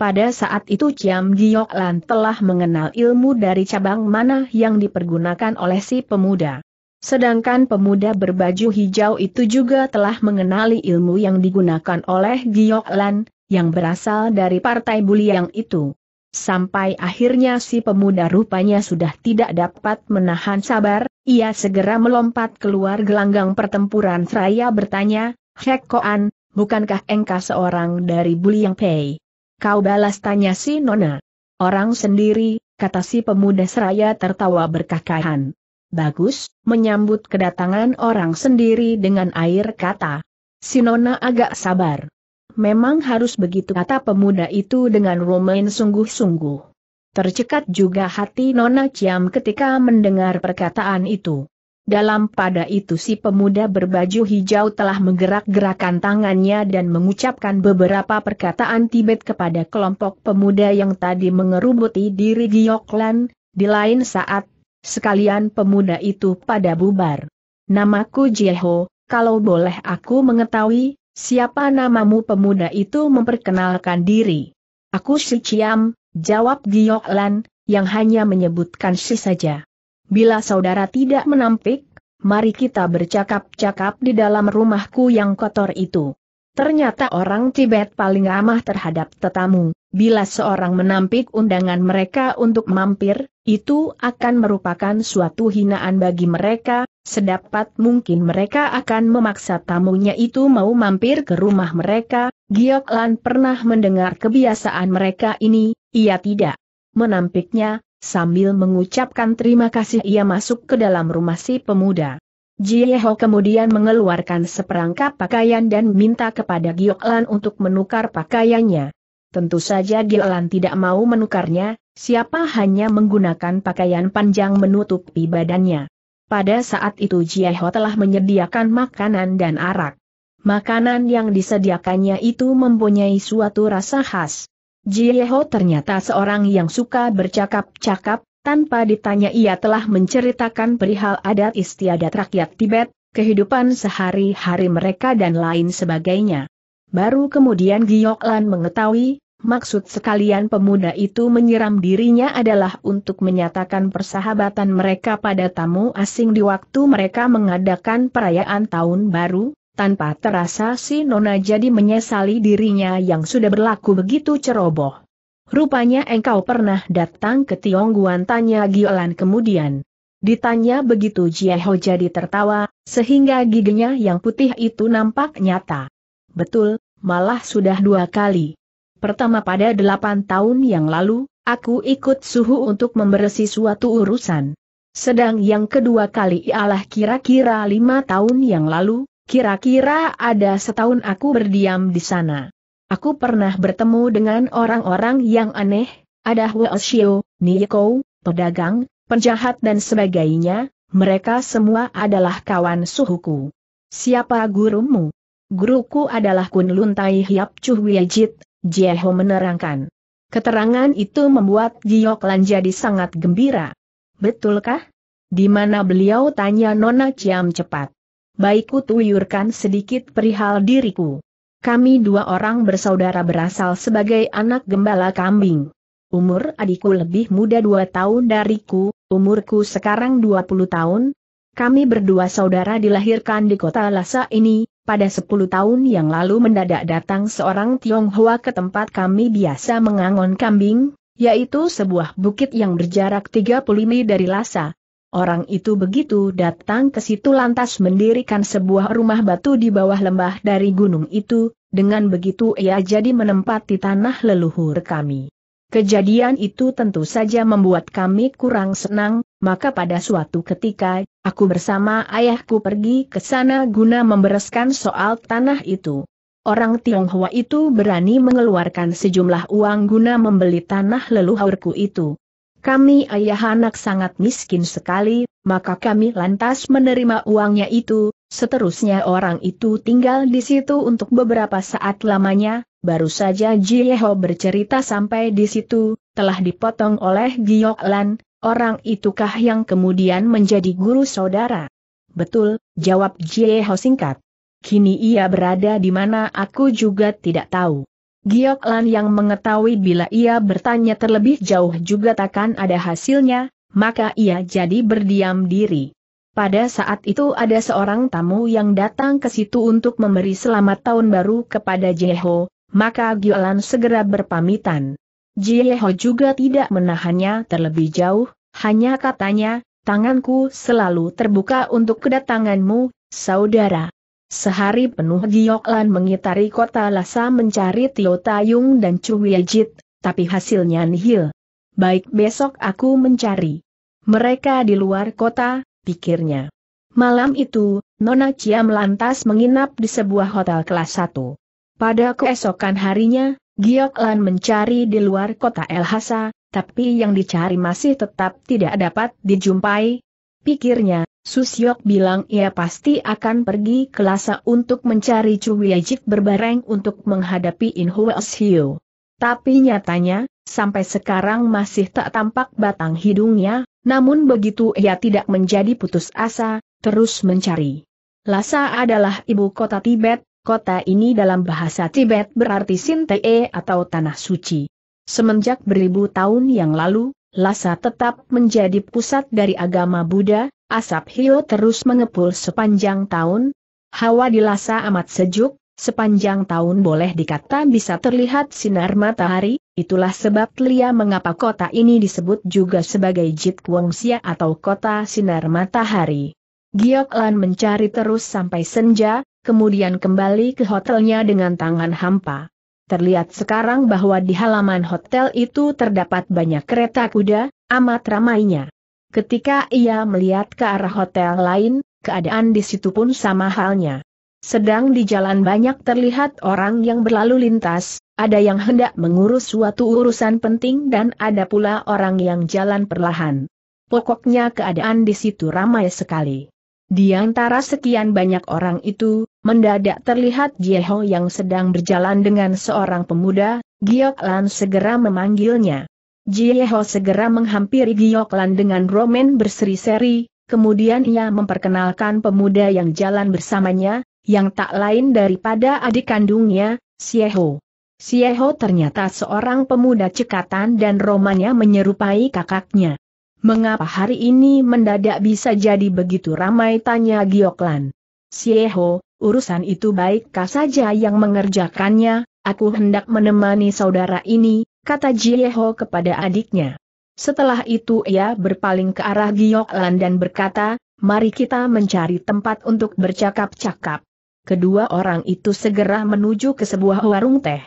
Pada saat itu Ciam Gioklan telah mengenal ilmu dari cabang mana yang dipergunakan oleh si pemuda. Sedangkan pemuda berbaju hijau itu juga telah mengenali ilmu yang digunakan oleh Gioklan yang berasal dari partai buliang itu. Sampai akhirnya si pemuda rupanya sudah tidak dapat menahan sabar, ia segera melompat keluar gelanggang pertempuran seraya bertanya, Hek Koan, bukankah engkau seorang dari Buliang Pei? Kau balas tanya si Nona. Orang sendiri, kata si pemuda seraya tertawa berkakahan. Bagus, menyambut kedatangan orang sendiri dengan air kata. Si Nona agak sabar. Memang harus begitu kata pemuda itu dengan romain sungguh-sungguh. Tercekat juga hati Nona Ciam ketika mendengar perkataan itu. Dalam pada itu si pemuda berbaju hijau telah menggerak-gerakan tangannya dan mengucapkan beberapa perkataan Tibet kepada kelompok pemuda yang tadi mengerubuti diri Gioklan, di lain saat, sekalian pemuda itu pada bubar. Namaku Jeho, kalau boleh aku mengetahui, Siapa namamu pemuda itu memperkenalkan diri? Aku si Ciam, jawab Giok Lan, yang hanya menyebutkan si saja. Bila saudara tidak menampik, mari kita bercakap-cakap di dalam rumahku yang kotor itu. Ternyata orang Tibet paling ramah terhadap tetamu, bila seorang menampik undangan mereka untuk mampir, itu akan merupakan suatu hinaan bagi mereka, Sedapat mungkin mereka akan memaksa tamunya itu mau mampir ke rumah mereka, Giok Lan pernah mendengar kebiasaan mereka ini, ia tidak menampiknya, sambil mengucapkan terima kasih ia masuk ke dalam rumah si pemuda. Jieho kemudian mengeluarkan seperangkap pakaian dan minta kepada Giok Lan untuk menukar pakaiannya. Tentu saja Giok Lan tidak mau menukarnya, siapa hanya menggunakan pakaian panjang menutupi badannya. Pada saat itu Jieho telah menyediakan makanan dan arak. Makanan yang disediakannya itu mempunyai suatu rasa khas. Jieho ternyata seorang yang suka bercakap-cakap, tanpa ditanya ia telah menceritakan perihal adat istiadat rakyat Tibet, kehidupan sehari-hari mereka dan lain sebagainya. Baru kemudian Gioklan mengetahui, Maksud sekalian pemuda itu menyiram dirinya adalah untuk menyatakan persahabatan mereka pada tamu asing di waktu mereka mengadakan perayaan tahun baru, tanpa terasa si Nona jadi menyesali dirinya yang sudah berlaku begitu ceroboh. Rupanya engkau pernah datang ke Tiongguan tanya Giolan kemudian. Ditanya begitu Jieho jadi tertawa, sehingga giginya yang putih itu nampak nyata. Betul, malah sudah dua kali. Pertama pada delapan tahun yang lalu, aku ikut suhu untuk memberesi suatu urusan. Sedang yang kedua kali ialah kira-kira lima tahun yang lalu, kira-kira ada setahun aku berdiam di sana. Aku pernah bertemu dengan orang-orang yang aneh, ada Huoshio, Niko, pedagang, penjahat dan sebagainya, mereka semua adalah kawan suhuku. Siapa gurumu? Guruku adalah Kun Luntai Hiap Chu Wiejit, Jeho menerangkan. Keterangan itu membuat Gioklan jadi sangat gembira. Betulkah? Di mana beliau tanya Nona Ciam cepat. Baikku tuyurkan sedikit perihal diriku. Kami dua orang bersaudara berasal sebagai anak gembala kambing. Umur adikku lebih muda dua tahun dariku, umurku sekarang dua puluh tahun. Kami berdua saudara dilahirkan di kota Lhasa ini, pada 10 tahun yang lalu mendadak datang seorang Tionghoa ke tempat kami biasa mengangon kambing, yaitu sebuah bukit yang berjarak 30 mil dari Lhasa. Orang itu begitu datang ke situ lantas mendirikan sebuah rumah batu di bawah lembah dari gunung itu, dengan begitu ia jadi menempati tanah leluhur kami. Kejadian itu tentu saja membuat kami kurang senang, maka pada suatu ketika, aku bersama ayahku pergi ke sana guna membereskan soal tanah itu. Orang Tionghoa itu berani mengeluarkan sejumlah uang guna membeli tanah leluhurku itu. Kami ayah anak sangat miskin sekali, maka kami lantas menerima uangnya itu, seterusnya orang itu tinggal di situ untuk beberapa saat lamanya, baru saja Jieho bercerita sampai di situ, telah dipotong oleh Gioklan, Orang itukah yang kemudian menjadi guru saudara? Betul, jawab Jie Ho singkat. Kini ia berada di mana aku juga tidak tahu. Giok Lan yang mengetahui bila ia bertanya terlebih jauh juga takkan ada hasilnya, maka ia jadi berdiam diri. Pada saat itu ada seorang tamu yang datang ke situ untuk memberi selamat tahun baru kepada Jeho, maka Giok segera berpamitan. Jieho juga tidak menahannya terlebih jauh, hanya katanya, tanganku selalu terbuka untuk kedatanganmu, saudara. Sehari penuh Gioklan mengitari kota Lhasa mencari Tio Tayung dan Cuwiajit, tapi hasilnya nihil. Baik besok aku mencari. Mereka di luar kota, pikirnya. Malam itu, Nona Chiam lantas menginap di sebuah hotel kelas 1. Pada keesokan harinya, Giok Lan mencari di luar kota Elhasa, tapi yang dicari masih tetap tidak dapat dijumpai. Pikirnya, Susyok bilang ia pasti akan pergi ke Lhasa untuk mencari Cuwiajik berbareng untuk menghadapi Inhuas Hiu. Tapi nyatanya, sampai sekarang masih tak tampak batang hidungnya, namun begitu ia tidak menjadi putus asa, terus mencari. Lhasa adalah ibu kota Tibet, Kota ini dalam bahasa Tibet berarti Sintee atau Tanah Suci. Semenjak beribu tahun yang lalu, Lhasa tetap menjadi pusat dari agama Buddha, asap hio terus mengepul sepanjang tahun. Hawa di Lhasa amat sejuk, sepanjang tahun boleh dikata bisa terlihat sinar matahari, itulah sebab Lia mengapa kota ini disebut juga sebagai Jit Guangxia atau Kota Sinar Matahari. Giok Lan mencari terus sampai senja, kemudian kembali ke hotelnya dengan tangan hampa. Terlihat sekarang bahwa di halaman hotel itu terdapat banyak kereta kuda, amat ramainya. Ketika ia melihat ke arah hotel lain, keadaan di situ pun sama halnya. Sedang di jalan banyak terlihat orang yang berlalu lintas, ada yang hendak mengurus suatu urusan penting dan ada pula orang yang jalan perlahan. Pokoknya keadaan di situ ramai sekali. Di antara sekian banyak orang itu, mendadak terlihat Jeho yang sedang berjalan dengan seorang pemuda, Gioklan segera memanggilnya. Jeho segera menghampiri Gioklan dengan romen berseri-seri, kemudian ia memperkenalkan pemuda yang jalan bersamanya, yang tak lain daripada adik kandungnya, Sieho. Sieho ternyata seorang pemuda cekatan dan romannya menyerupai kakaknya. Mengapa hari ini mendadak bisa jadi begitu ramai tanya Gioklan. Sieho, urusan itu baikkah saja yang mengerjakannya, aku hendak menemani saudara ini, kata Jieho kepada adiknya. Setelah itu ia berpaling ke arah Gioklan dan berkata, mari kita mencari tempat untuk bercakap-cakap. Kedua orang itu segera menuju ke sebuah warung teh.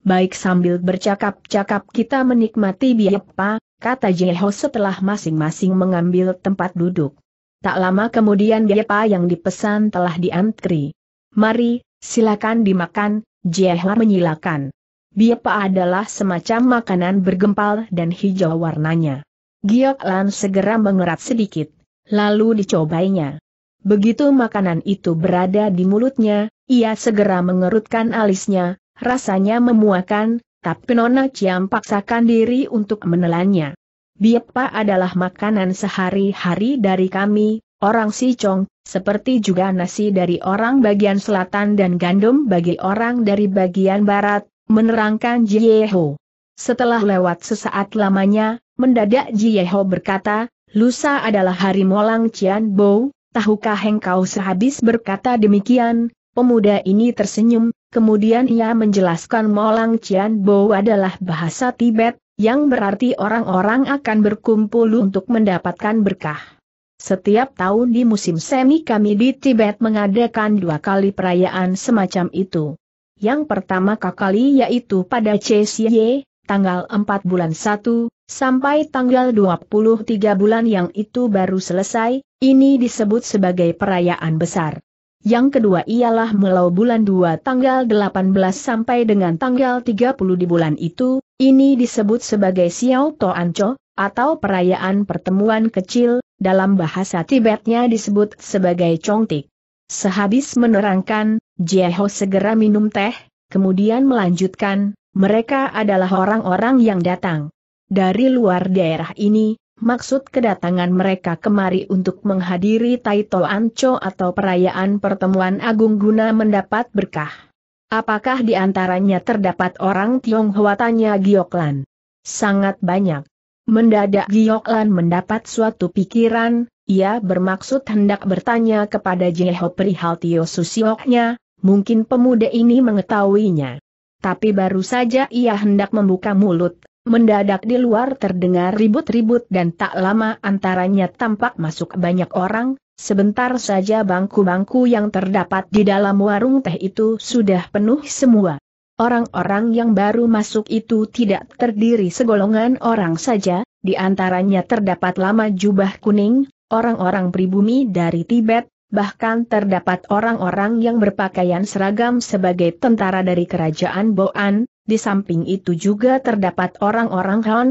Baik sambil bercakap-cakap kita menikmati biapa, kata Jeho setelah masing-masing mengambil tempat duduk. Tak lama kemudian Yepa yang dipesan telah diantri. Mari, silakan dimakan, Jeho menyilakan. Biepa adalah semacam makanan bergempal dan hijau warnanya. Giok Lan segera mengerat sedikit, lalu dicobainya. Begitu makanan itu berada di mulutnya, ia segera mengerutkan alisnya, rasanya memuakan, tapi Nona Ciam paksakan diri untuk menelannya. Biapa adalah makanan sehari-hari dari kami, orang Sicong, seperti juga nasi dari orang bagian selatan dan gandum bagi orang dari bagian barat, menerangkan Jieho. Setelah lewat sesaat lamanya, mendadak Jieho berkata, Lusa adalah hari Molang Cian Bo, tahukah engkau sehabis berkata demikian, pemuda ini tersenyum, Kemudian ia menjelaskan Molang Cian Bo adalah bahasa Tibet, yang berarti orang-orang akan berkumpul untuk mendapatkan berkah. Setiap tahun di musim semi kami di Tibet mengadakan dua kali perayaan semacam itu. Yang pertama kali yaitu pada CCY, tanggal 4 bulan 1, sampai tanggal 23 bulan yang itu baru selesai, ini disebut sebagai perayaan besar. Yang kedua ialah melau bulan 2 tanggal 18 sampai dengan tanggal 30 di bulan itu, ini disebut sebagai Xiao To Anco, atau perayaan pertemuan kecil, dalam bahasa Tibetnya disebut sebagai Chongtik. Sehabis menerangkan, Jeho segera minum teh, kemudian melanjutkan, mereka adalah orang-orang yang datang. Dari luar daerah ini, Maksud kedatangan mereka kemari untuk menghadiri Taito Anco atau perayaan pertemuan agung guna mendapat berkah. Apakah di antaranya terdapat orang Tionghoa tanya Gioklan? Sangat banyak. Mendadak Gioklan mendapat suatu pikiran, ia bermaksud hendak bertanya kepada Jeho perihal Tio Susioknya, mungkin pemuda ini mengetahuinya. Tapi baru saja ia hendak membuka mulut, Mendadak di luar terdengar ribut-ribut dan tak lama antaranya tampak masuk banyak orang, sebentar saja bangku-bangku yang terdapat di dalam warung teh itu sudah penuh semua. Orang-orang yang baru masuk itu tidak terdiri segolongan orang saja, di antaranya terdapat lama jubah kuning, orang-orang pribumi dari Tibet, bahkan terdapat orang-orang yang berpakaian seragam sebagai tentara dari kerajaan Boan, di samping itu juga terdapat orang-orang Han.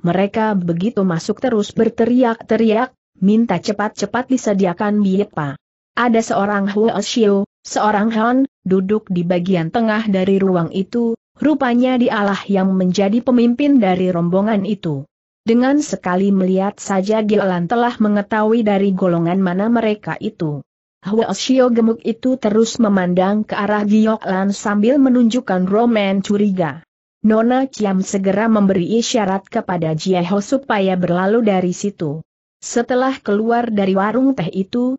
Mereka begitu masuk terus berteriak-teriak, minta cepat-cepat disediakan biepa. Ada seorang Huo Xiu, seorang Han, duduk di bagian tengah dari ruang itu, rupanya dialah yang menjadi pemimpin dari rombongan itu. Dengan sekali melihat saja Gilan telah mengetahui dari golongan mana mereka itu. Hwa Xiao gemuk itu terus memandang ke arah Giok Lan sambil menunjukkan roman curiga. Nona Ciam segera memberi isyarat kepada Ho supaya berlalu dari situ. Setelah keluar dari warung teh itu,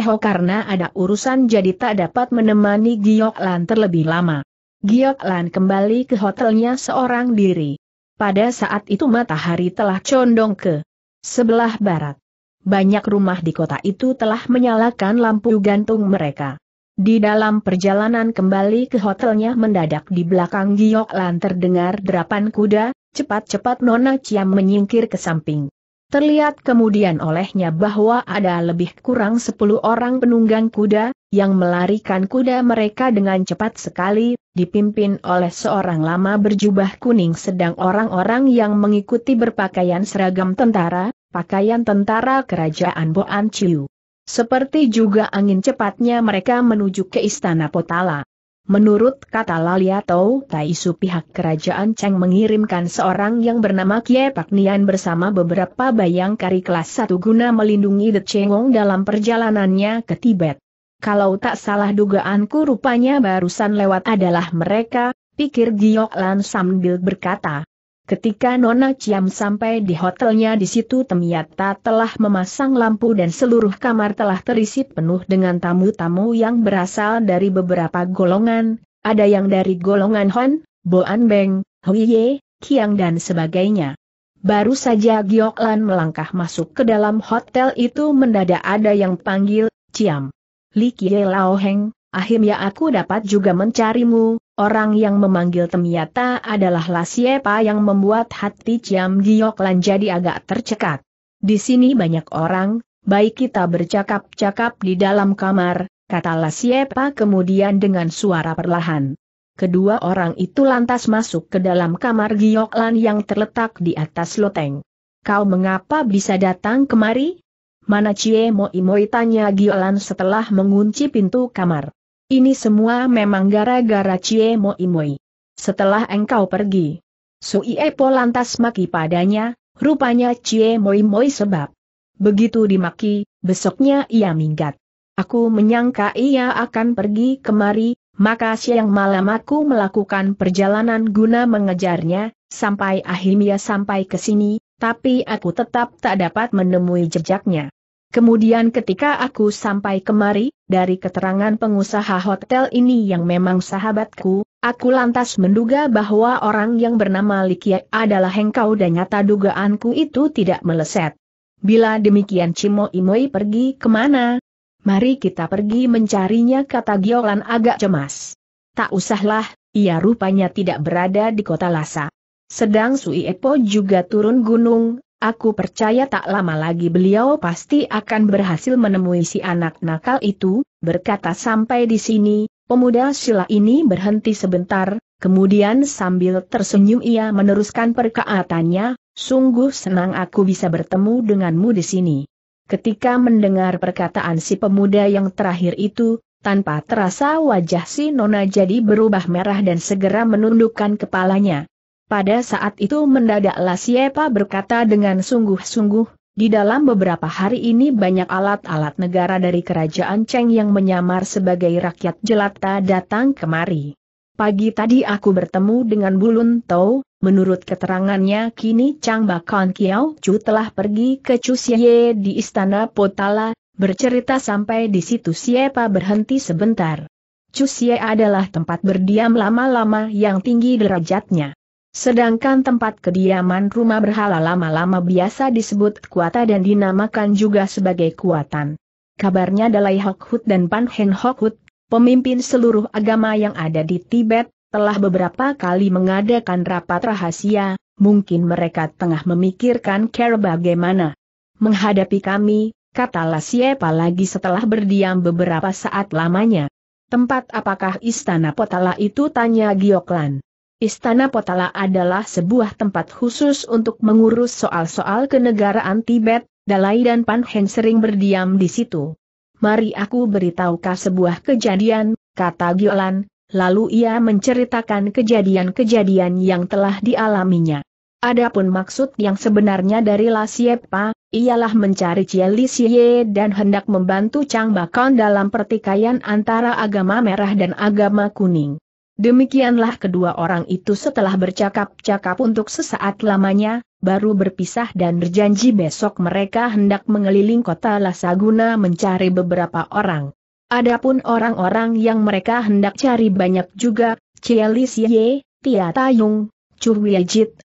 Ho karena ada urusan jadi tak dapat menemani Giok Lan terlebih lama. Giok Lan kembali ke hotelnya seorang diri. Pada saat itu matahari telah condong ke sebelah barat banyak rumah di kota itu telah menyalakan lampu gantung mereka. Di dalam perjalanan kembali ke hotelnya mendadak di belakang Giok Lan terdengar derapan kuda, cepat-cepat Nona Ciam menyingkir ke samping. Terlihat kemudian olehnya bahwa ada lebih kurang sepuluh orang penunggang kuda, yang melarikan kuda mereka dengan cepat sekali, dipimpin oleh seorang lama berjubah kuning sedang orang-orang yang mengikuti berpakaian seragam tentara, pakaian tentara kerajaan Boan Chiu. Seperti juga angin cepatnya mereka menuju ke istana Potala. Menurut kata Lalia Taisu pihak kerajaan Cheng mengirimkan seorang yang bernama Kie Pak Nian bersama beberapa bayang bayangkari kelas satu guna melindungi The Chengong dalam perjalanannya ke Tibet. Kalau tak salah dugaanku rupanya barusan lewat adalah mereka, pikir Giok Lan sambil berkata. Ketika Nona Ciam sampai di hotelnya di situ Temiata telah memasang lampu dan seluruh kamar telah terisi penuh dengan tamu-tamu yang berasal dari beberapa golongan, ada yang dari golongan Hon, Boan Beng, Huiye, Kiang dan sebagainya. Baru saja Giok Lan melangkah masuk ke dalam hotel itu mendadak ada yang panggil, Ciam. Li Kie Lao Heng, akhirnya aku dapat juga mencarimu, Orang yang memanggil Temiata adalah Lasiepa yang membuat hati Ciam Gioklan jadi agak tercekat. Di sini banyak orang, baik kita bercakap-cakap di dalam kamar, kata Lasiepa kemudian dengan suara perlahan. Kedua orang itu lantas masuk ke dalam kamar Gioklan yang terletak di atas loteng. Kau mengapa bisa datang kemari? Mana Cie Moi tanya Gioklan setelah mengunci pintu kamar. Ini semua memang gara-gara Cie Mo Imoi. Setelah engkau pergi, Su Po lantas maki padanya, rupanya Cie Mo Imoi sebab. Begitu dimaki, besoknya ia minggat. Aku menyangka ia akan pergi kemari, maka siang malam aku melakukan perjalanan guna mengejarnya, sampai akhirnya sampai ke sini, tapi aku tetap tak dapat menemui jejaknya. Kemudian ketika aku sampai kemari, dari keterangan pengusaha hotel ini yang memang sahabatku, aku lantas menduga bahwa orang yang bernama Likia adalah engkau dan nyata dugaanku itu tidak meleset. Bila demikian Cimo Imoi pergi kemana? Mari kita pergi mencarinya kata Giolan agak cemas. Tak usahlah, ia rupanya tidak berada di kota Lhasa. Sedang Sui Epo juga turun gunung, Aku percaya tak lama lagi beliau pasti akan berhasil menemui si anak nakal itu, berkata sampai di sini, pemuda sila ini berhenti sebentar, kemudian sambil tersenyum ia meneruskan perkataannya, sungguh senang aku bisa bertemu denganmu di sini. Ketika mendengar perkataan si pemuda yang terakhir itu, tanpa terasa wajah si Nona jadi berubah merah dan segera menundukkan kepalanya. Pada saat itu mendadak Lasiepa berkata dengan sungguh-sungguh, di dalam beberapa hari ini banyak alat-alat negara dari kerajaan Cheng yang menyamar sebagai rakyat jelata datang kemari. Pagi tadi aku bertemu dengan Bulun Tau, menurut keterangannya kini Chang Bakon Kiao Chu telah pergi ke Chu Xie di Istana Potala, bercerita sampai di situ siapa berhenti sebentar. Chu Xie adalah tempat berdiam lama-lama yang tinggi derajatnya. Sedangkan tempat kediaman rumah berhala lama-lama biasa disebut kuata dan dinamakan juga sebagai kuatan. Kabarnya Dalai Hokhut dan Panhen Hokhut, pemimpin seluruh agama yang ada di Tibet, telah beberapa kali mengadakan rapat rahasia, mungkin mereka tengah memikirkan cara bagaimana menghadapi kami, kata Lasiepa lagi setelah berdiam beberapa saat lamanya. Tempat apakah istana Potala itu tanya Gioklan. Istana Potala adalah sebuah tempat khusus untuk mengurus soal-soal kenegaraan Tibet, Dalai dan Pan Heng sering berdiam di situ. Mari aku beritahukah sebuah kejadian, kata Giolan, lalu ia menceritakan kejadian-kejadian yang telah dialaminya. Adapun maksud yang sebenarnya dari La Siepa, ialah mencari Cieli Xie dan hendak membantu Chang Bakon dalam pertikaian antara agama merah dan agama kuning. Demikianlah kedua orang itu setelah bercakap-cakap untuk sesaat lamanya, baru berpisah dan berjanji besok mereka hendak mengeliling kota Lasaguna mencari beberapa orang. Adapun orang-orang yang mereka hendak cari banyak juga, Cielis Ye, Tia Tayung, Chu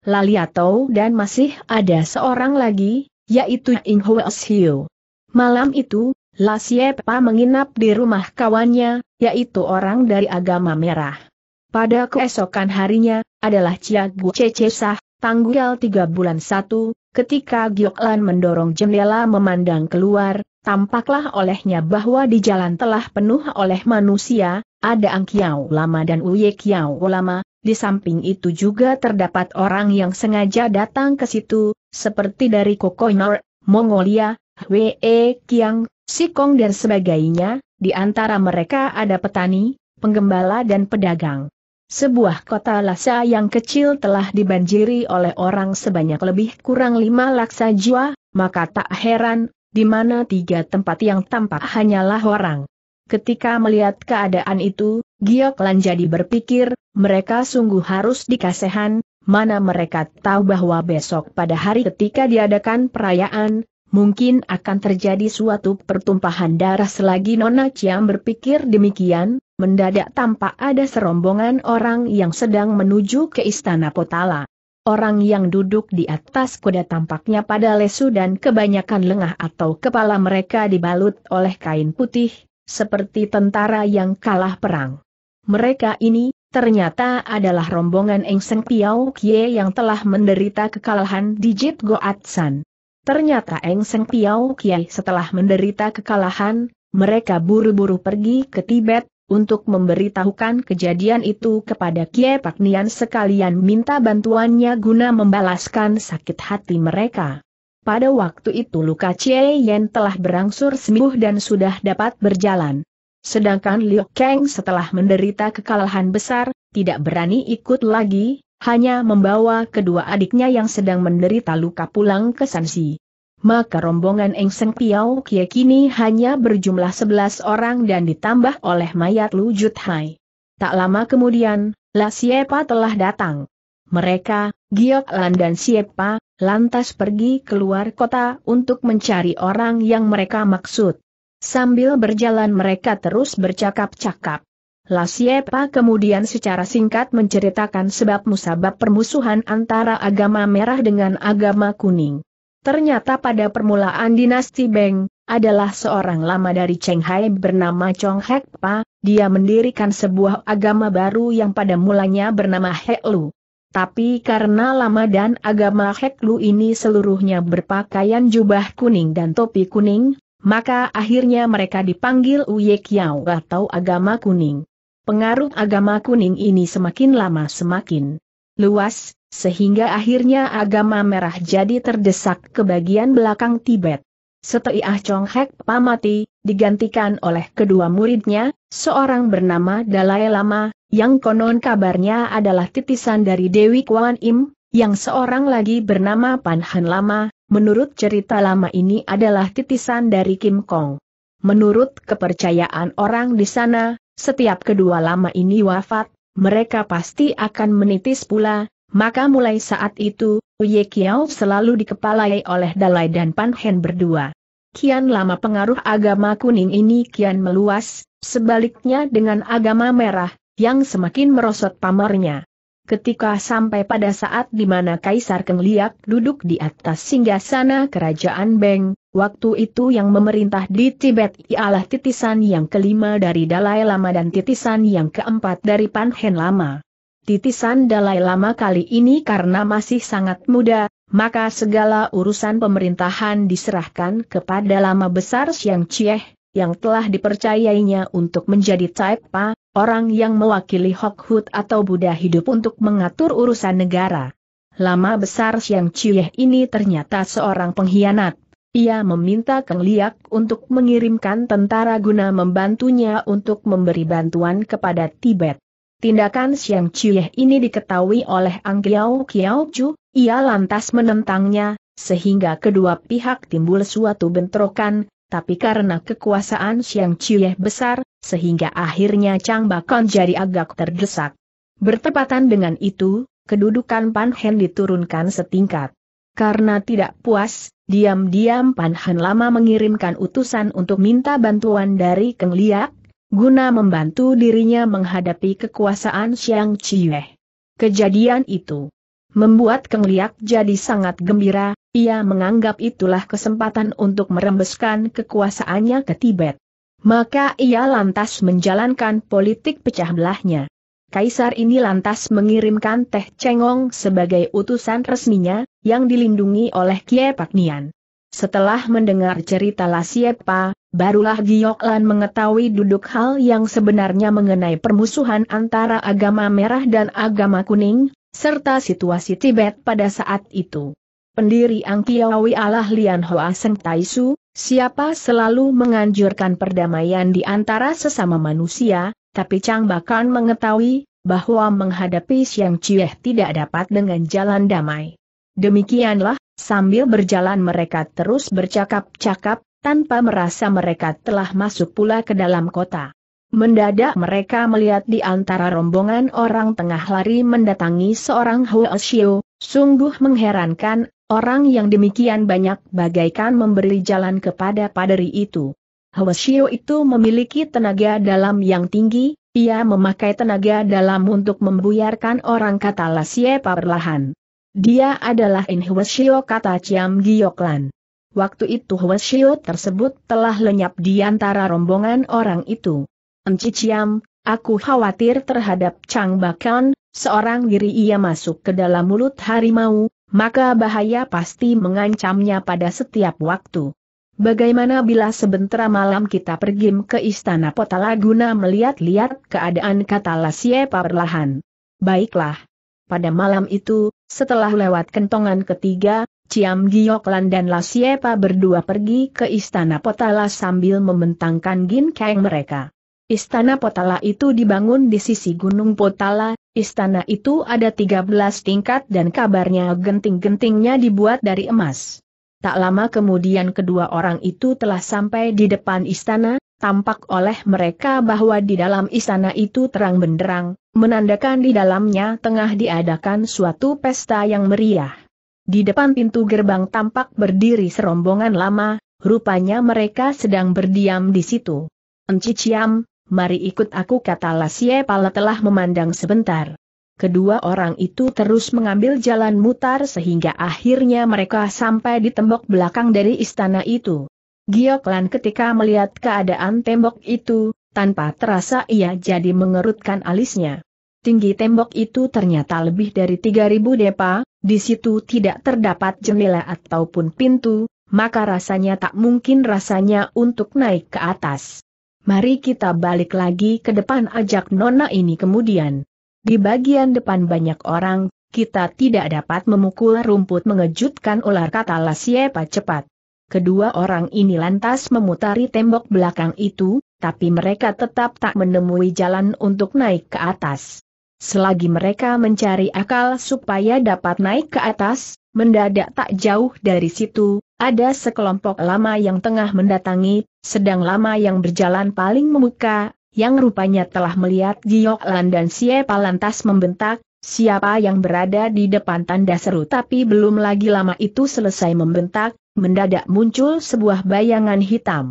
Laliato dan masih ada seorang lagi, yaitu Ing Hues Malam itu, Lasiepa menginap di rumah kawannya, yaitu orang dari agama merah. Pada keesokan harinya, adalah Ciagu Cecesah, tanggal tiga bulan satu. ketika Gioklan mendorong jendela memandang keluar, tampaklah olehnya bahwa di jalan telah penuh oleh manusia, ada angkiau lama dan Uye Kiao lama, di samping itu juga terdapat orang yang sengaja datang ke situ, seperti dari Kokoinor, Mongolia, Hwee Kiang, sikong dan sebagainya, di antara mereka ada petani, penggembala dan pedagang. Sebuah kota Lhasa yang kecil telah dibanjiri oleh orang sebanyak lebih kurang lima laksa jiwa, maka tak heran, di mana tiga tempat yang tampak hanyalah orang. Ketika melihat keadaan itu, Giok Lan jadi berpikir, mereka sungguh harus dikasehan, mana mereka tahu bahwa besok pada hari ketika diadakan perayaan, mungkin akan terjadi suatu pertumpahan darah selagi Nona Ciam berpikir demikian, mendadak tampak ada serombongan orang yang sedang menuju ke istana Potala. Orang yang duduk di atas kuda tampaknya pada lesu dan kebanyakan lengah atau kepala mereka dibalut oleh kain putih, seperti tentara yang kalah perang. Mereka ini, ternyata adalah rombongan Engseng Seng Piao Kie yang telah menderita kekalahan di Jit San. Ternyata Eng Seng Piao Kiai setelah menderita kekalahan, mereka buru-buru pergi ke Tibet, untuk memberitahukan kejadian itu kepada Kiai Pak Nian sekalian minta bantuannya guna membalaskan sakit hati mereka. Pada waktu itu luka Cie Yen telah berangsur sembuh dan sudah dapat berjalan. Sedangkan Liu Kang setelah menderita kekalahan besar, tidak berani ikut lagi, hanya membawa kedua adiknya yang sedang menderita luka pulang ke Sansi. Maka rombongan Eng Seng Piao Kie kini hanya berjumlah 11 orang dan ditambah oleh mayat Lu Jut Hai. Tak lama kemudian, La Siepa telah datang. Mereka, Giok Lan dan Siepa, lantas pergi keluar kota untuk mencari orang yang mereka maksud. Sambil berjalan mereka terus bercakap-cakap. Lasiepa kemudian secara singkat menceritakan sebab musabab permusuhan antara agama merah dengan agama kuning. Ternyata pada permulaan dinasti Beng, adalah seorang lama dari Chenghai bernama Chong Hek dia mendirikan sebuah agama baru yang pada mulanya bernama Hek Tapi karena lama dan agama Heklu ini seluruhnya berpakaian jubah kuning dan topi kuning, maka akhirnya mereka dipanggil Uye Kiao atau agama kuning. Pengaruh agama kuning ini semakin lama semakin luas, sehingga akhirnya agama merah jadi terdesak ke bagian belakang Tibet. Setelah ah Chong Hek pamati, digantikan oleh kedua muridnya, seorang bernama Dalai Lama, yang konon kabarnya adalah titisan dari Dewi Kuan Im, yang seorang lagi bernama Panhan Lama, menurut cerita lama ini adalah titisan dari Kim Kong. Menurut kepercayaan orang di sana, setiap kedua lama ini wafat, mereka pasti akan menitis pula, maka mulai saat itu, Uye Kiao selalu dikepalai oleh Dalai dan Pan Hen berdua. Kian lama pengaruh agama kuning ini kian meluas, sebaliknya dengan agama merah, yang semakin merosot pamernya. Ketika sampai pada saat di mana Kaisar Keng duduk di atas singgasana kerajaan Beng, Waktu itu yang memerintah di Tibet ialah titisan yang kelima dari Dalai Lama dan titisan yang keempat dari Panhen Lama. Titisan Dalai Lama kali ini karena masih sangat muda, maka segala urusan pemerintahan diserahkan kepada Lama Besar Siang Chieh, yang telah dipercayainya untuk menjadi Taipa, orang yang mewakili Hokhut atau Buddha hidup untuk mengatur urusan negara. Lama Besar Siang Chieh ini ternyata seorang pengkhianat. Ia meminta Kang Liak untuk mengirimkan tentara guna membantunya untuk memberi bantuan kepada Tibet. Tindakan Siang Chieh ini diketahui oleh Ang Kiao Kiao Chu, ia lantas menentangnya, sehingga kedua pihak timbul suatu bentrokan, tapi karena kekuasaan Siang Chieh besar, sehingga akhirnya Chang Bakon jadi agak terdesak. Bertepatan dengan itu, kedudukan Pan Hen diturunkan setingkat. Karena tidak puas, Diam-diam Panhan lama mengirimkan utusan untuk minta bantuan dari Keng Liak, guna membantu dirinya menghadapi kekuasaan Xiang Chie. Kejadian itu membuat Keng Liak jadi sangat gembira, ia menganggap itulah kesempatan untuk merembeskan kekuasaannya ke Tibet. Maka ia lantas menjalankan politik pecah belahnya. Kaisar ini lantas mengirimkan Teh Cengong sebagai utusan resminya, yang dilindungi oleh Kie Nian. Setelah mendengar cerita Siepa, barulah Gioklan mengetahui duduk hal yang sebenarnya mengenai permusuhan antara agama merah dan agama kuning, serta situasi Tibet pada saat itu. Pendiri Angkiawi Allah Lian Hoa Seng Taisu, siapa selalu menganjurkan perdamaian di antara sesama manusia, tapi Chang bahkan mengetahui bahwa menghadapi siang Chieh tidak dapat dengan jalan damai. Demikianlah, sambil berjalan mereka terus bercakap-cakap, tanpa merasa mereka telah masuk pula ke dalam kota. Mendadak mereka melihat di antara rombongan orang tengah lari mendatangi seorang Xiu, sungguh mengherankan, orang yang demikian banyak bagaikan memberi jalan kepada paderi itu. Hwasyo itu memiliki tenaga dalam yang tinggi, ia memakai tenaga dalam untuk membuyarkan orang kata Lasiepa perlahan. Dia adalah In Hwasyo kata Ciam Gioklan. Waktu itu Hwasyo tersebut telah lenyap di antara rombongan orang itu. Enci Ciam, aku khawatir terhadap Chang Bakan, seorang diri ia masuk ke dalam mulut harimau, maka bahaya pasti mengancamnya pada setiap waktu. Bagaimana bila sebentar malam kita pergi ke istana Potalaguna guna melihat-lihat keadaan kata Lasiepa perlahan. Baiklah. Pada malam itu, setelah lewat kentongan ketiga, Ciam Gioklan dan Lasiepa berdua pergi ke istana Potala sambil membentangkan keng mereka. Istana Potala itu dibangun di sisi Gunung Potala, istana itu ada 13 tingkat dan kabarnya genting-gentingnya dibuat dari emas. Tak lama kemudian kedua orang itu telah sampai di depan istana, tampak oleh mereka bahwa di dalam istana itu terang benderang, menandakan di dalamnya tengah diadakan suatu pesta yang meriah. Di depan pintu gerbang tampak berdiri serombongan lama, rupanya mereka sedang berdiam di situ. Enciciam, mari ikut aku kata Lasie Pala telah memandang sebentar. Kedua orang itu terus mengambil jalan mutar sehingga akhirnya mereka sampai di tembok belakang dari istana itu. Gioklan ketika melihat keadaan tembok itu, tanpa terasa ia jadi mengerutkan alisnya. Tinggi tembok itu ternyata lebih dari 3000 depa, di situ tidak terdapat jendela ataupun pintu, maka rasanya tak mungkin rasanya untuk naik ke atas. Mari kita balik lagi ke depan ajak Nona ini kemudian. Di bagian depan banyak orang, kita tidak dapat memukul rumput mengejutkan ular kata Lasiepa cepat. Kedua orang ini lantas memutari tembok belakang itu, tapi mereka tetap tak menemui jalan untuk naik ke atas. Selagi mereka mencari akal supaya dapat naik ke atas, mendadak tak jauh dari situ, ada sekelompok lama yang tengah mendatangi, sedang lama yang berjalan paling memuka, yang rupanya telah melihat Giok Lan dan Siepa lantas membentak, siapa yang berada di depan tanda seru tapi belum lagi lama itu selesai membentak, mendadak muncul sebuah bayangan hitam.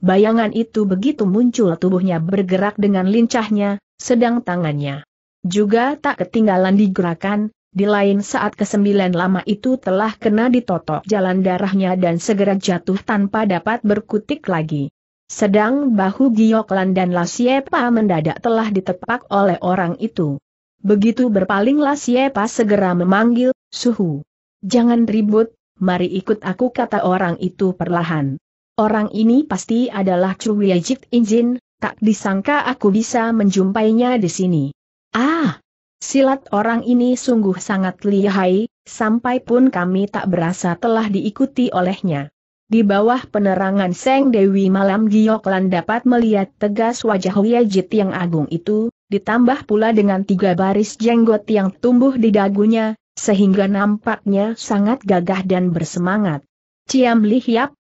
Bayangan itu begitu muncul tubuhnya bergerak dengan lincahnya, sedang tangannya juga tak ketinggalan digerakkan, di lain saat kesembilan lama itu telah kena ditotok jalan darahnya dan segera jatuh tanpa dapat berkutik lagi. Sedang bahu Gioklan dan Lasiepa mendadak telah ditepak oleh orang itu. Begitu berpaling Lasiepa segera memanggil, Suhu. Jangan ribut, mari ikut aku kata orang itu perlahan. Orang ini pasti adalah Cuwiajit Injin, tak disangka aku bisa menjumpainya di sini. Ah! Silat orang ini sungguh sangat lihai, sampai pun kami tak berasa telah diikuti olehnya. Di bawah penerangan Seng Dewi Malam Gioklan dapat melihat tegas wajah Wiajit yang agung itu, ditambah pula dengan tiga baris jenggot yang tumbuh di dagunya, sehingga nampaknya sangat gagah dan bersemangat. Ciam Li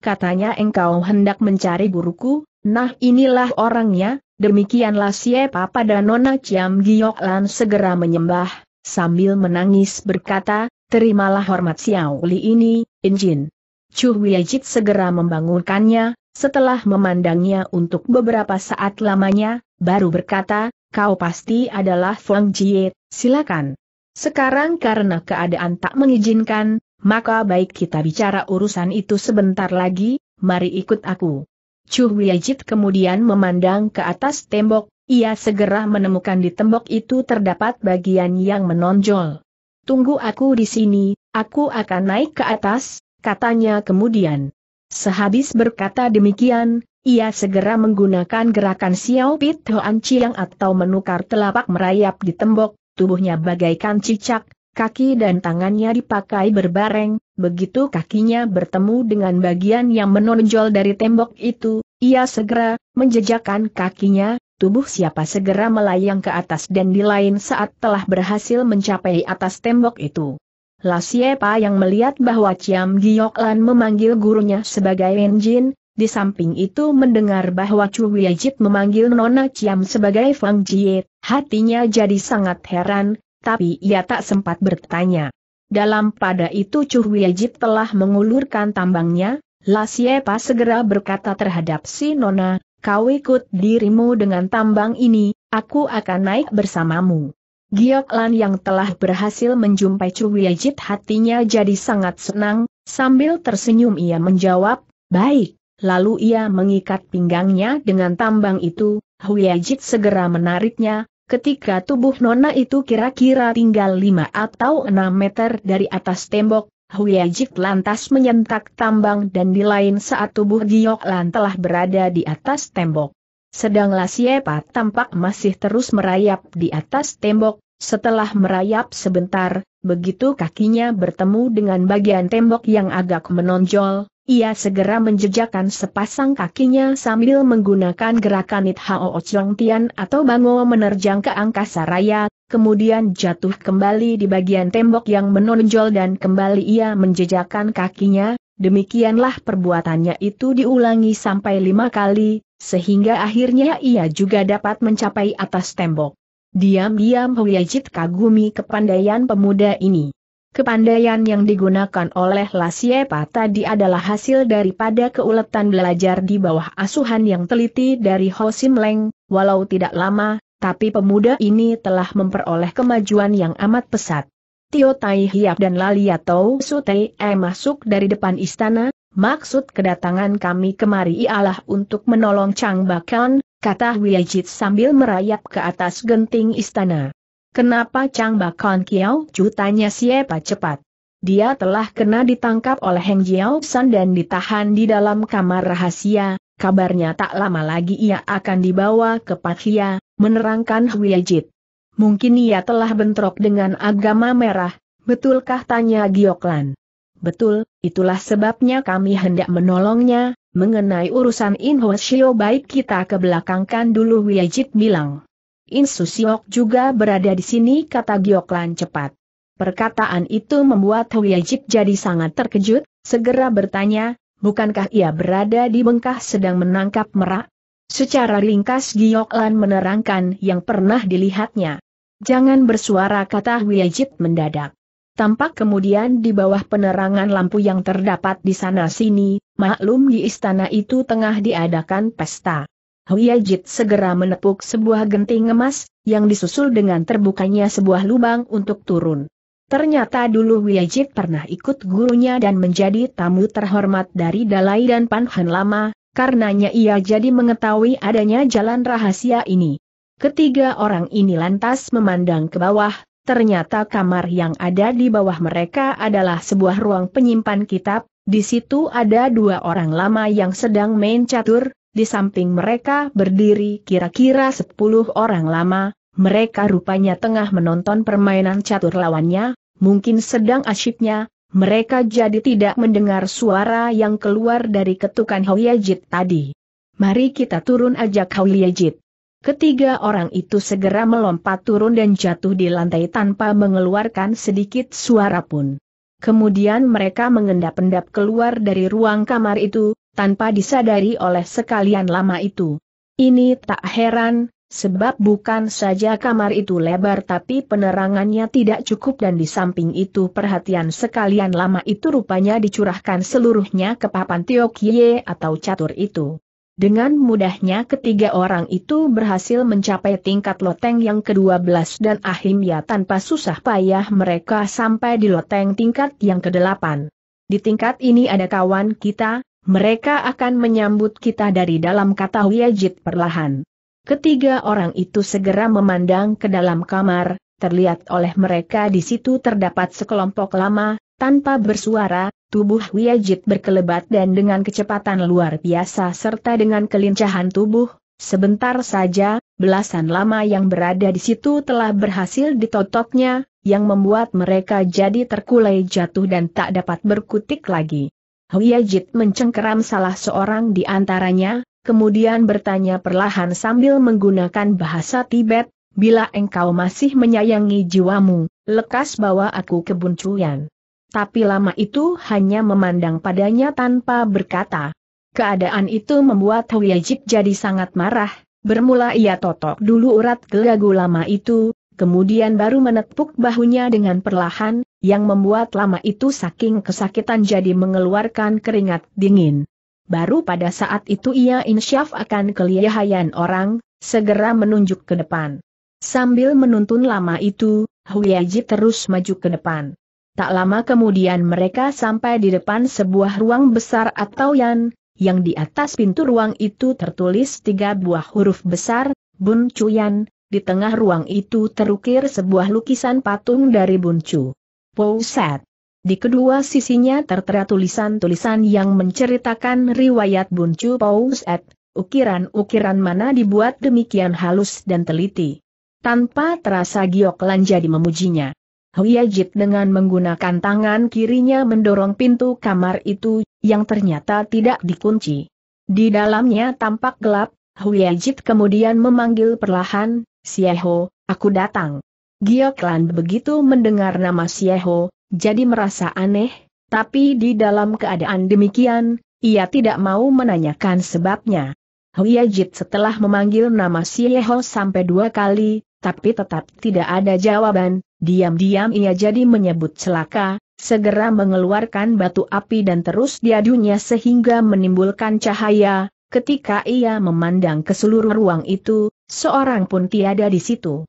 katanya engkau hendak mencari guruku, nah inilah orangnya, demikianlah siapa pada Nona Ciam Gioklan segera menyembah, sambil menangis berkata, terimalah hormat Xiao Li ini, Injin. Chu Wiejit segera membangunkannya, setelah memandangnya untuk beberapa saat lamanya, baru berkata, kau pasti adalah Feng Jie, silakan. Sekarang karena keadaan tak mengizinkan, maka baik kita bicara urusan itu sebentar lagi, mari ikut aku. Chu Wiejit kemudian memandang ke atas tembok, ia segera menemukan di tembok itu terdapat bagian yang menonjol. Tunggu aku di sini, aku akan naik ke atas, katanya kemudian. Sehabis berkata demikian, ia segera menggunakan gerakan Xiao Pit Hoan Chiang atau menukar telapak merayap di tembok, tubuhnya bagaikan cicak, kaki dan tangannya dipakai berbareng, begitu kakinya bertemu dengan bagian yang menonjol dari tembok itu, ia segera menjejakkan kakinya, tubuh siapa segera melayang ke atas dan di lain saat telah berhasil mencapai atas tembok itu. La Siepa yang melihat bahwa Ciam Giok memanggil gurunya sebagai Enjin, di samping itu mendengar bahwa Chu Wiejit memanggil Nona Ciam sebagai Fang Jie, hatinya jadi sangat heran, tapi ia tak sempat bertanya. Dalam pada itu Chu Wiejit telah mengulurkan tambangnya, La Siepa segera berkata terhadap si Nona, kau ikut dirimu dengan tambang ini, aku akan naik bersamamu. Giok Lan yang telah berhasil menjumpai Cuwiajit hatinya jadi sangat senang, sambil tersenyum ia menjawab, baik, lalu ia mengikat pinggangnya dengan tambang itu, Huiajit segera menariknya, ketika tubuh Nona itu kira-kira tinggal 5 atau 6 meter dari atas tembok, Huiajit lantas menyentak tambang dan di lain saat tubuh Giok Lan telah berada di atas tembok. Sedang Lasiepa tampak masih terus merayap di atas tembok, setelah merayap sebentar, begitu kakinya bertemu dengan bagian tembok yang agak menonjol, ia segera menjejakkan sepasang kakinya sambil menggunakan gerakan ithao Hao Tian atau Bango menerjang ke angkasa raya, kemudian jatuh kembali di bagian tembok yang menonjol dan kembali ia menjejakkan kakinya, demikianlah perbuatannya itu diulangi sampai lima kali, sehingga akhirnya ia juga dapat mencapai atas tembok. Diam-diam Huyajit kagumi kepandaian pemuda ini. Kepandaian yang digunakan oleh Lasiepa tadi adalah hasil daripada keuletan belajar di bawah asuhan yang teliti dari Ho Sim Leng, walau tidak lama, tapi pemuda ini telah memperoleh kemajuan yang amat pesat. Tio Tai Hiap dan Lalia Tau Sutei E masuk dari depan istana, Maksud kedatangan kami kemari ialah untuk menolong Chang Bakan, kata Wiajit sambil merayap ke atas genting istana. Kenapa Chang Bakan Kiao Chu tanya siapa cepat? Dia telah kena ditangkap oleh Heng Jiao San dan ditahan di dalam kamar rahasia, kabarnya tak lama lagi ia akan dibawa ke Pathia, menerangkan Wiajit. Mungkin ia telah bentrok dengan agama merah, betulkah tanya Gioklan? Betul, itulah sebabnya kami hendak menolongnya, mengenai urusan In Ho Shio baik kita kebelakangkan dulu Wiajit bilang. In Susiok juga berada di sini kata Gioklan cepat. Perkataan itu membuat Wiajit jadi sangat terkejut, segera bertanya, bukankah ia berada di bengkah sedang menangkap merak? Secara ringkas Gioklan menerangkan yang pernah dilihatnya. Jangan bersuara kata Wiajit mendadak. Tampak kemudian di bawah penerangan lampu yang terdapat di sana-sini, maklum di istana itu tengah diadakan pesta. Huyajit segera menepuk sebuah genting emas, yang disusul dengan terbukanya sebuah lubang untuk turun. Ternyata dulu Huyajit pernah ikut gurunya dan menjadi tamu terhormat dari Dalai dan Panhan lama, karenanya ia jadi mengetahui adanya jalan rahasia ini. Ketiga orang ini lantas memandang ke bawah, Ternyata kamar yang ada di bawah mereka adalah sebuah ruang penyimpan kitab, di situ ada dua orang lama yang sedang main catur, di samping mereka berdiri kira-kira sepuluh orang lama, mereka rupanya tengah menonton permainan catur lawannya, mungkin sedang asyiknya, mereka jadi tidak mendengar suara yang keluar dari ketukan Hoyajit tadi. Mari kita turun ajak Hoyajit. Ketiga orang itu segera melompat turun dan jatuh di lantai tanpa mengeluarkan sedikit suara pun. Kemudian mereka mengendap-endap keluar dari ruang kamar itu, tanpa disadari oleh sekalian lama itu. Ini tak heran, sebab bukan saja kamar itu lebar tapi penerangannya tidak cukup dan di samping itu perhatian sekalian lama itu rupanya dicurahkan seluruhnya ke papan Tiokye atau catur itu. Dengan mudahnya ketiga orang itu berhasil mencapai tingkat loteng yang ke-12 dan akhirnya tanpa susah payah mereka sampai di loteng tingkat yang ke-8. Di tingkat ini ada kawan kita, mereka akan menyambut kita dari dalam kata Wiajit perlahan. Ketiga orang itu segera memandang ke dalam kamar, terlihat oleh mereka di situ terdapat sekelompok lama, tanpa bersuara, tubuh Wiajit berkelebat dan dengan kecepatan luar biasa serta dengan kelincahan tubuh, sebentar saja, belasan lama yang berada di situ telah berhasil ditotoknya, yang membuat mereka jadi terkulai jatuh dan tak dapat berkutik lagi. Wiyajit mencengkeram salah seorang di antaranya, kemudian bertanya perlahan sambil menggunakan bahasa Tibet, bila engkau masih menyayangi jiwamu, lekas bawa aku ke Buncuyan. Tapi lama itu hanya memandang padanya tanpa berkata. Keadaan itu membuat Huyajik jadi sangat marah, bermula ia totok dulu urat gelagu lama itu, kemudian baru menepuk bahunya dengan perlahan, yang membuat lama itu saking kesakitan jadi mengeluarkan keringat dingin. Baru pada saat itu ia insyaf akan kelihayan orang, segera menunjuk ke depan. Sambil menuntun lama itu, Huyaji terus maju ke depan. Tak lama kemudian mereka sampai di depan sebuah ruang besar atau yan, yang di atas pintu ruang itu tertulis tiga buah huruf besar, Bun Cuyan, di tengah ruang itu terukir sebuah lukisan patung dari Bun Cu. Pouset. Di kedua sisinya tertera tulisan-tulisan yang menceritakan riwayat Bun Cu Pouset, ukiran-ukiran mana dibuat demikian halus dan teliti. Tanpa terasa Gioklan jadi memujinya. Huyajit dengan menggunakan tangan kirinya mendorong pintu kamar itu, yang ternyata tidak dikunci. Di dalamnya tampak gelap, Huyajit kemudian memanggil perlahan, Sieho, aku datang. Gioklan begitu mendengar nama Sieho, jadi merasa aneh, tapi di dalam keadaan demikian, ia tidak mau menanyakan sebabnya. Huyajit setelah memanggil nama Sieho sampai dua kali, tapi tetap tidak ada jawaban, diam-diam ia jadi menyebut celaka, segera mengeluarkan batu api dan terus diadunya sehingga menimbulkan cahaya, ketika ia memandang ke seluruh ruang itu, seorang pun tiada di situ.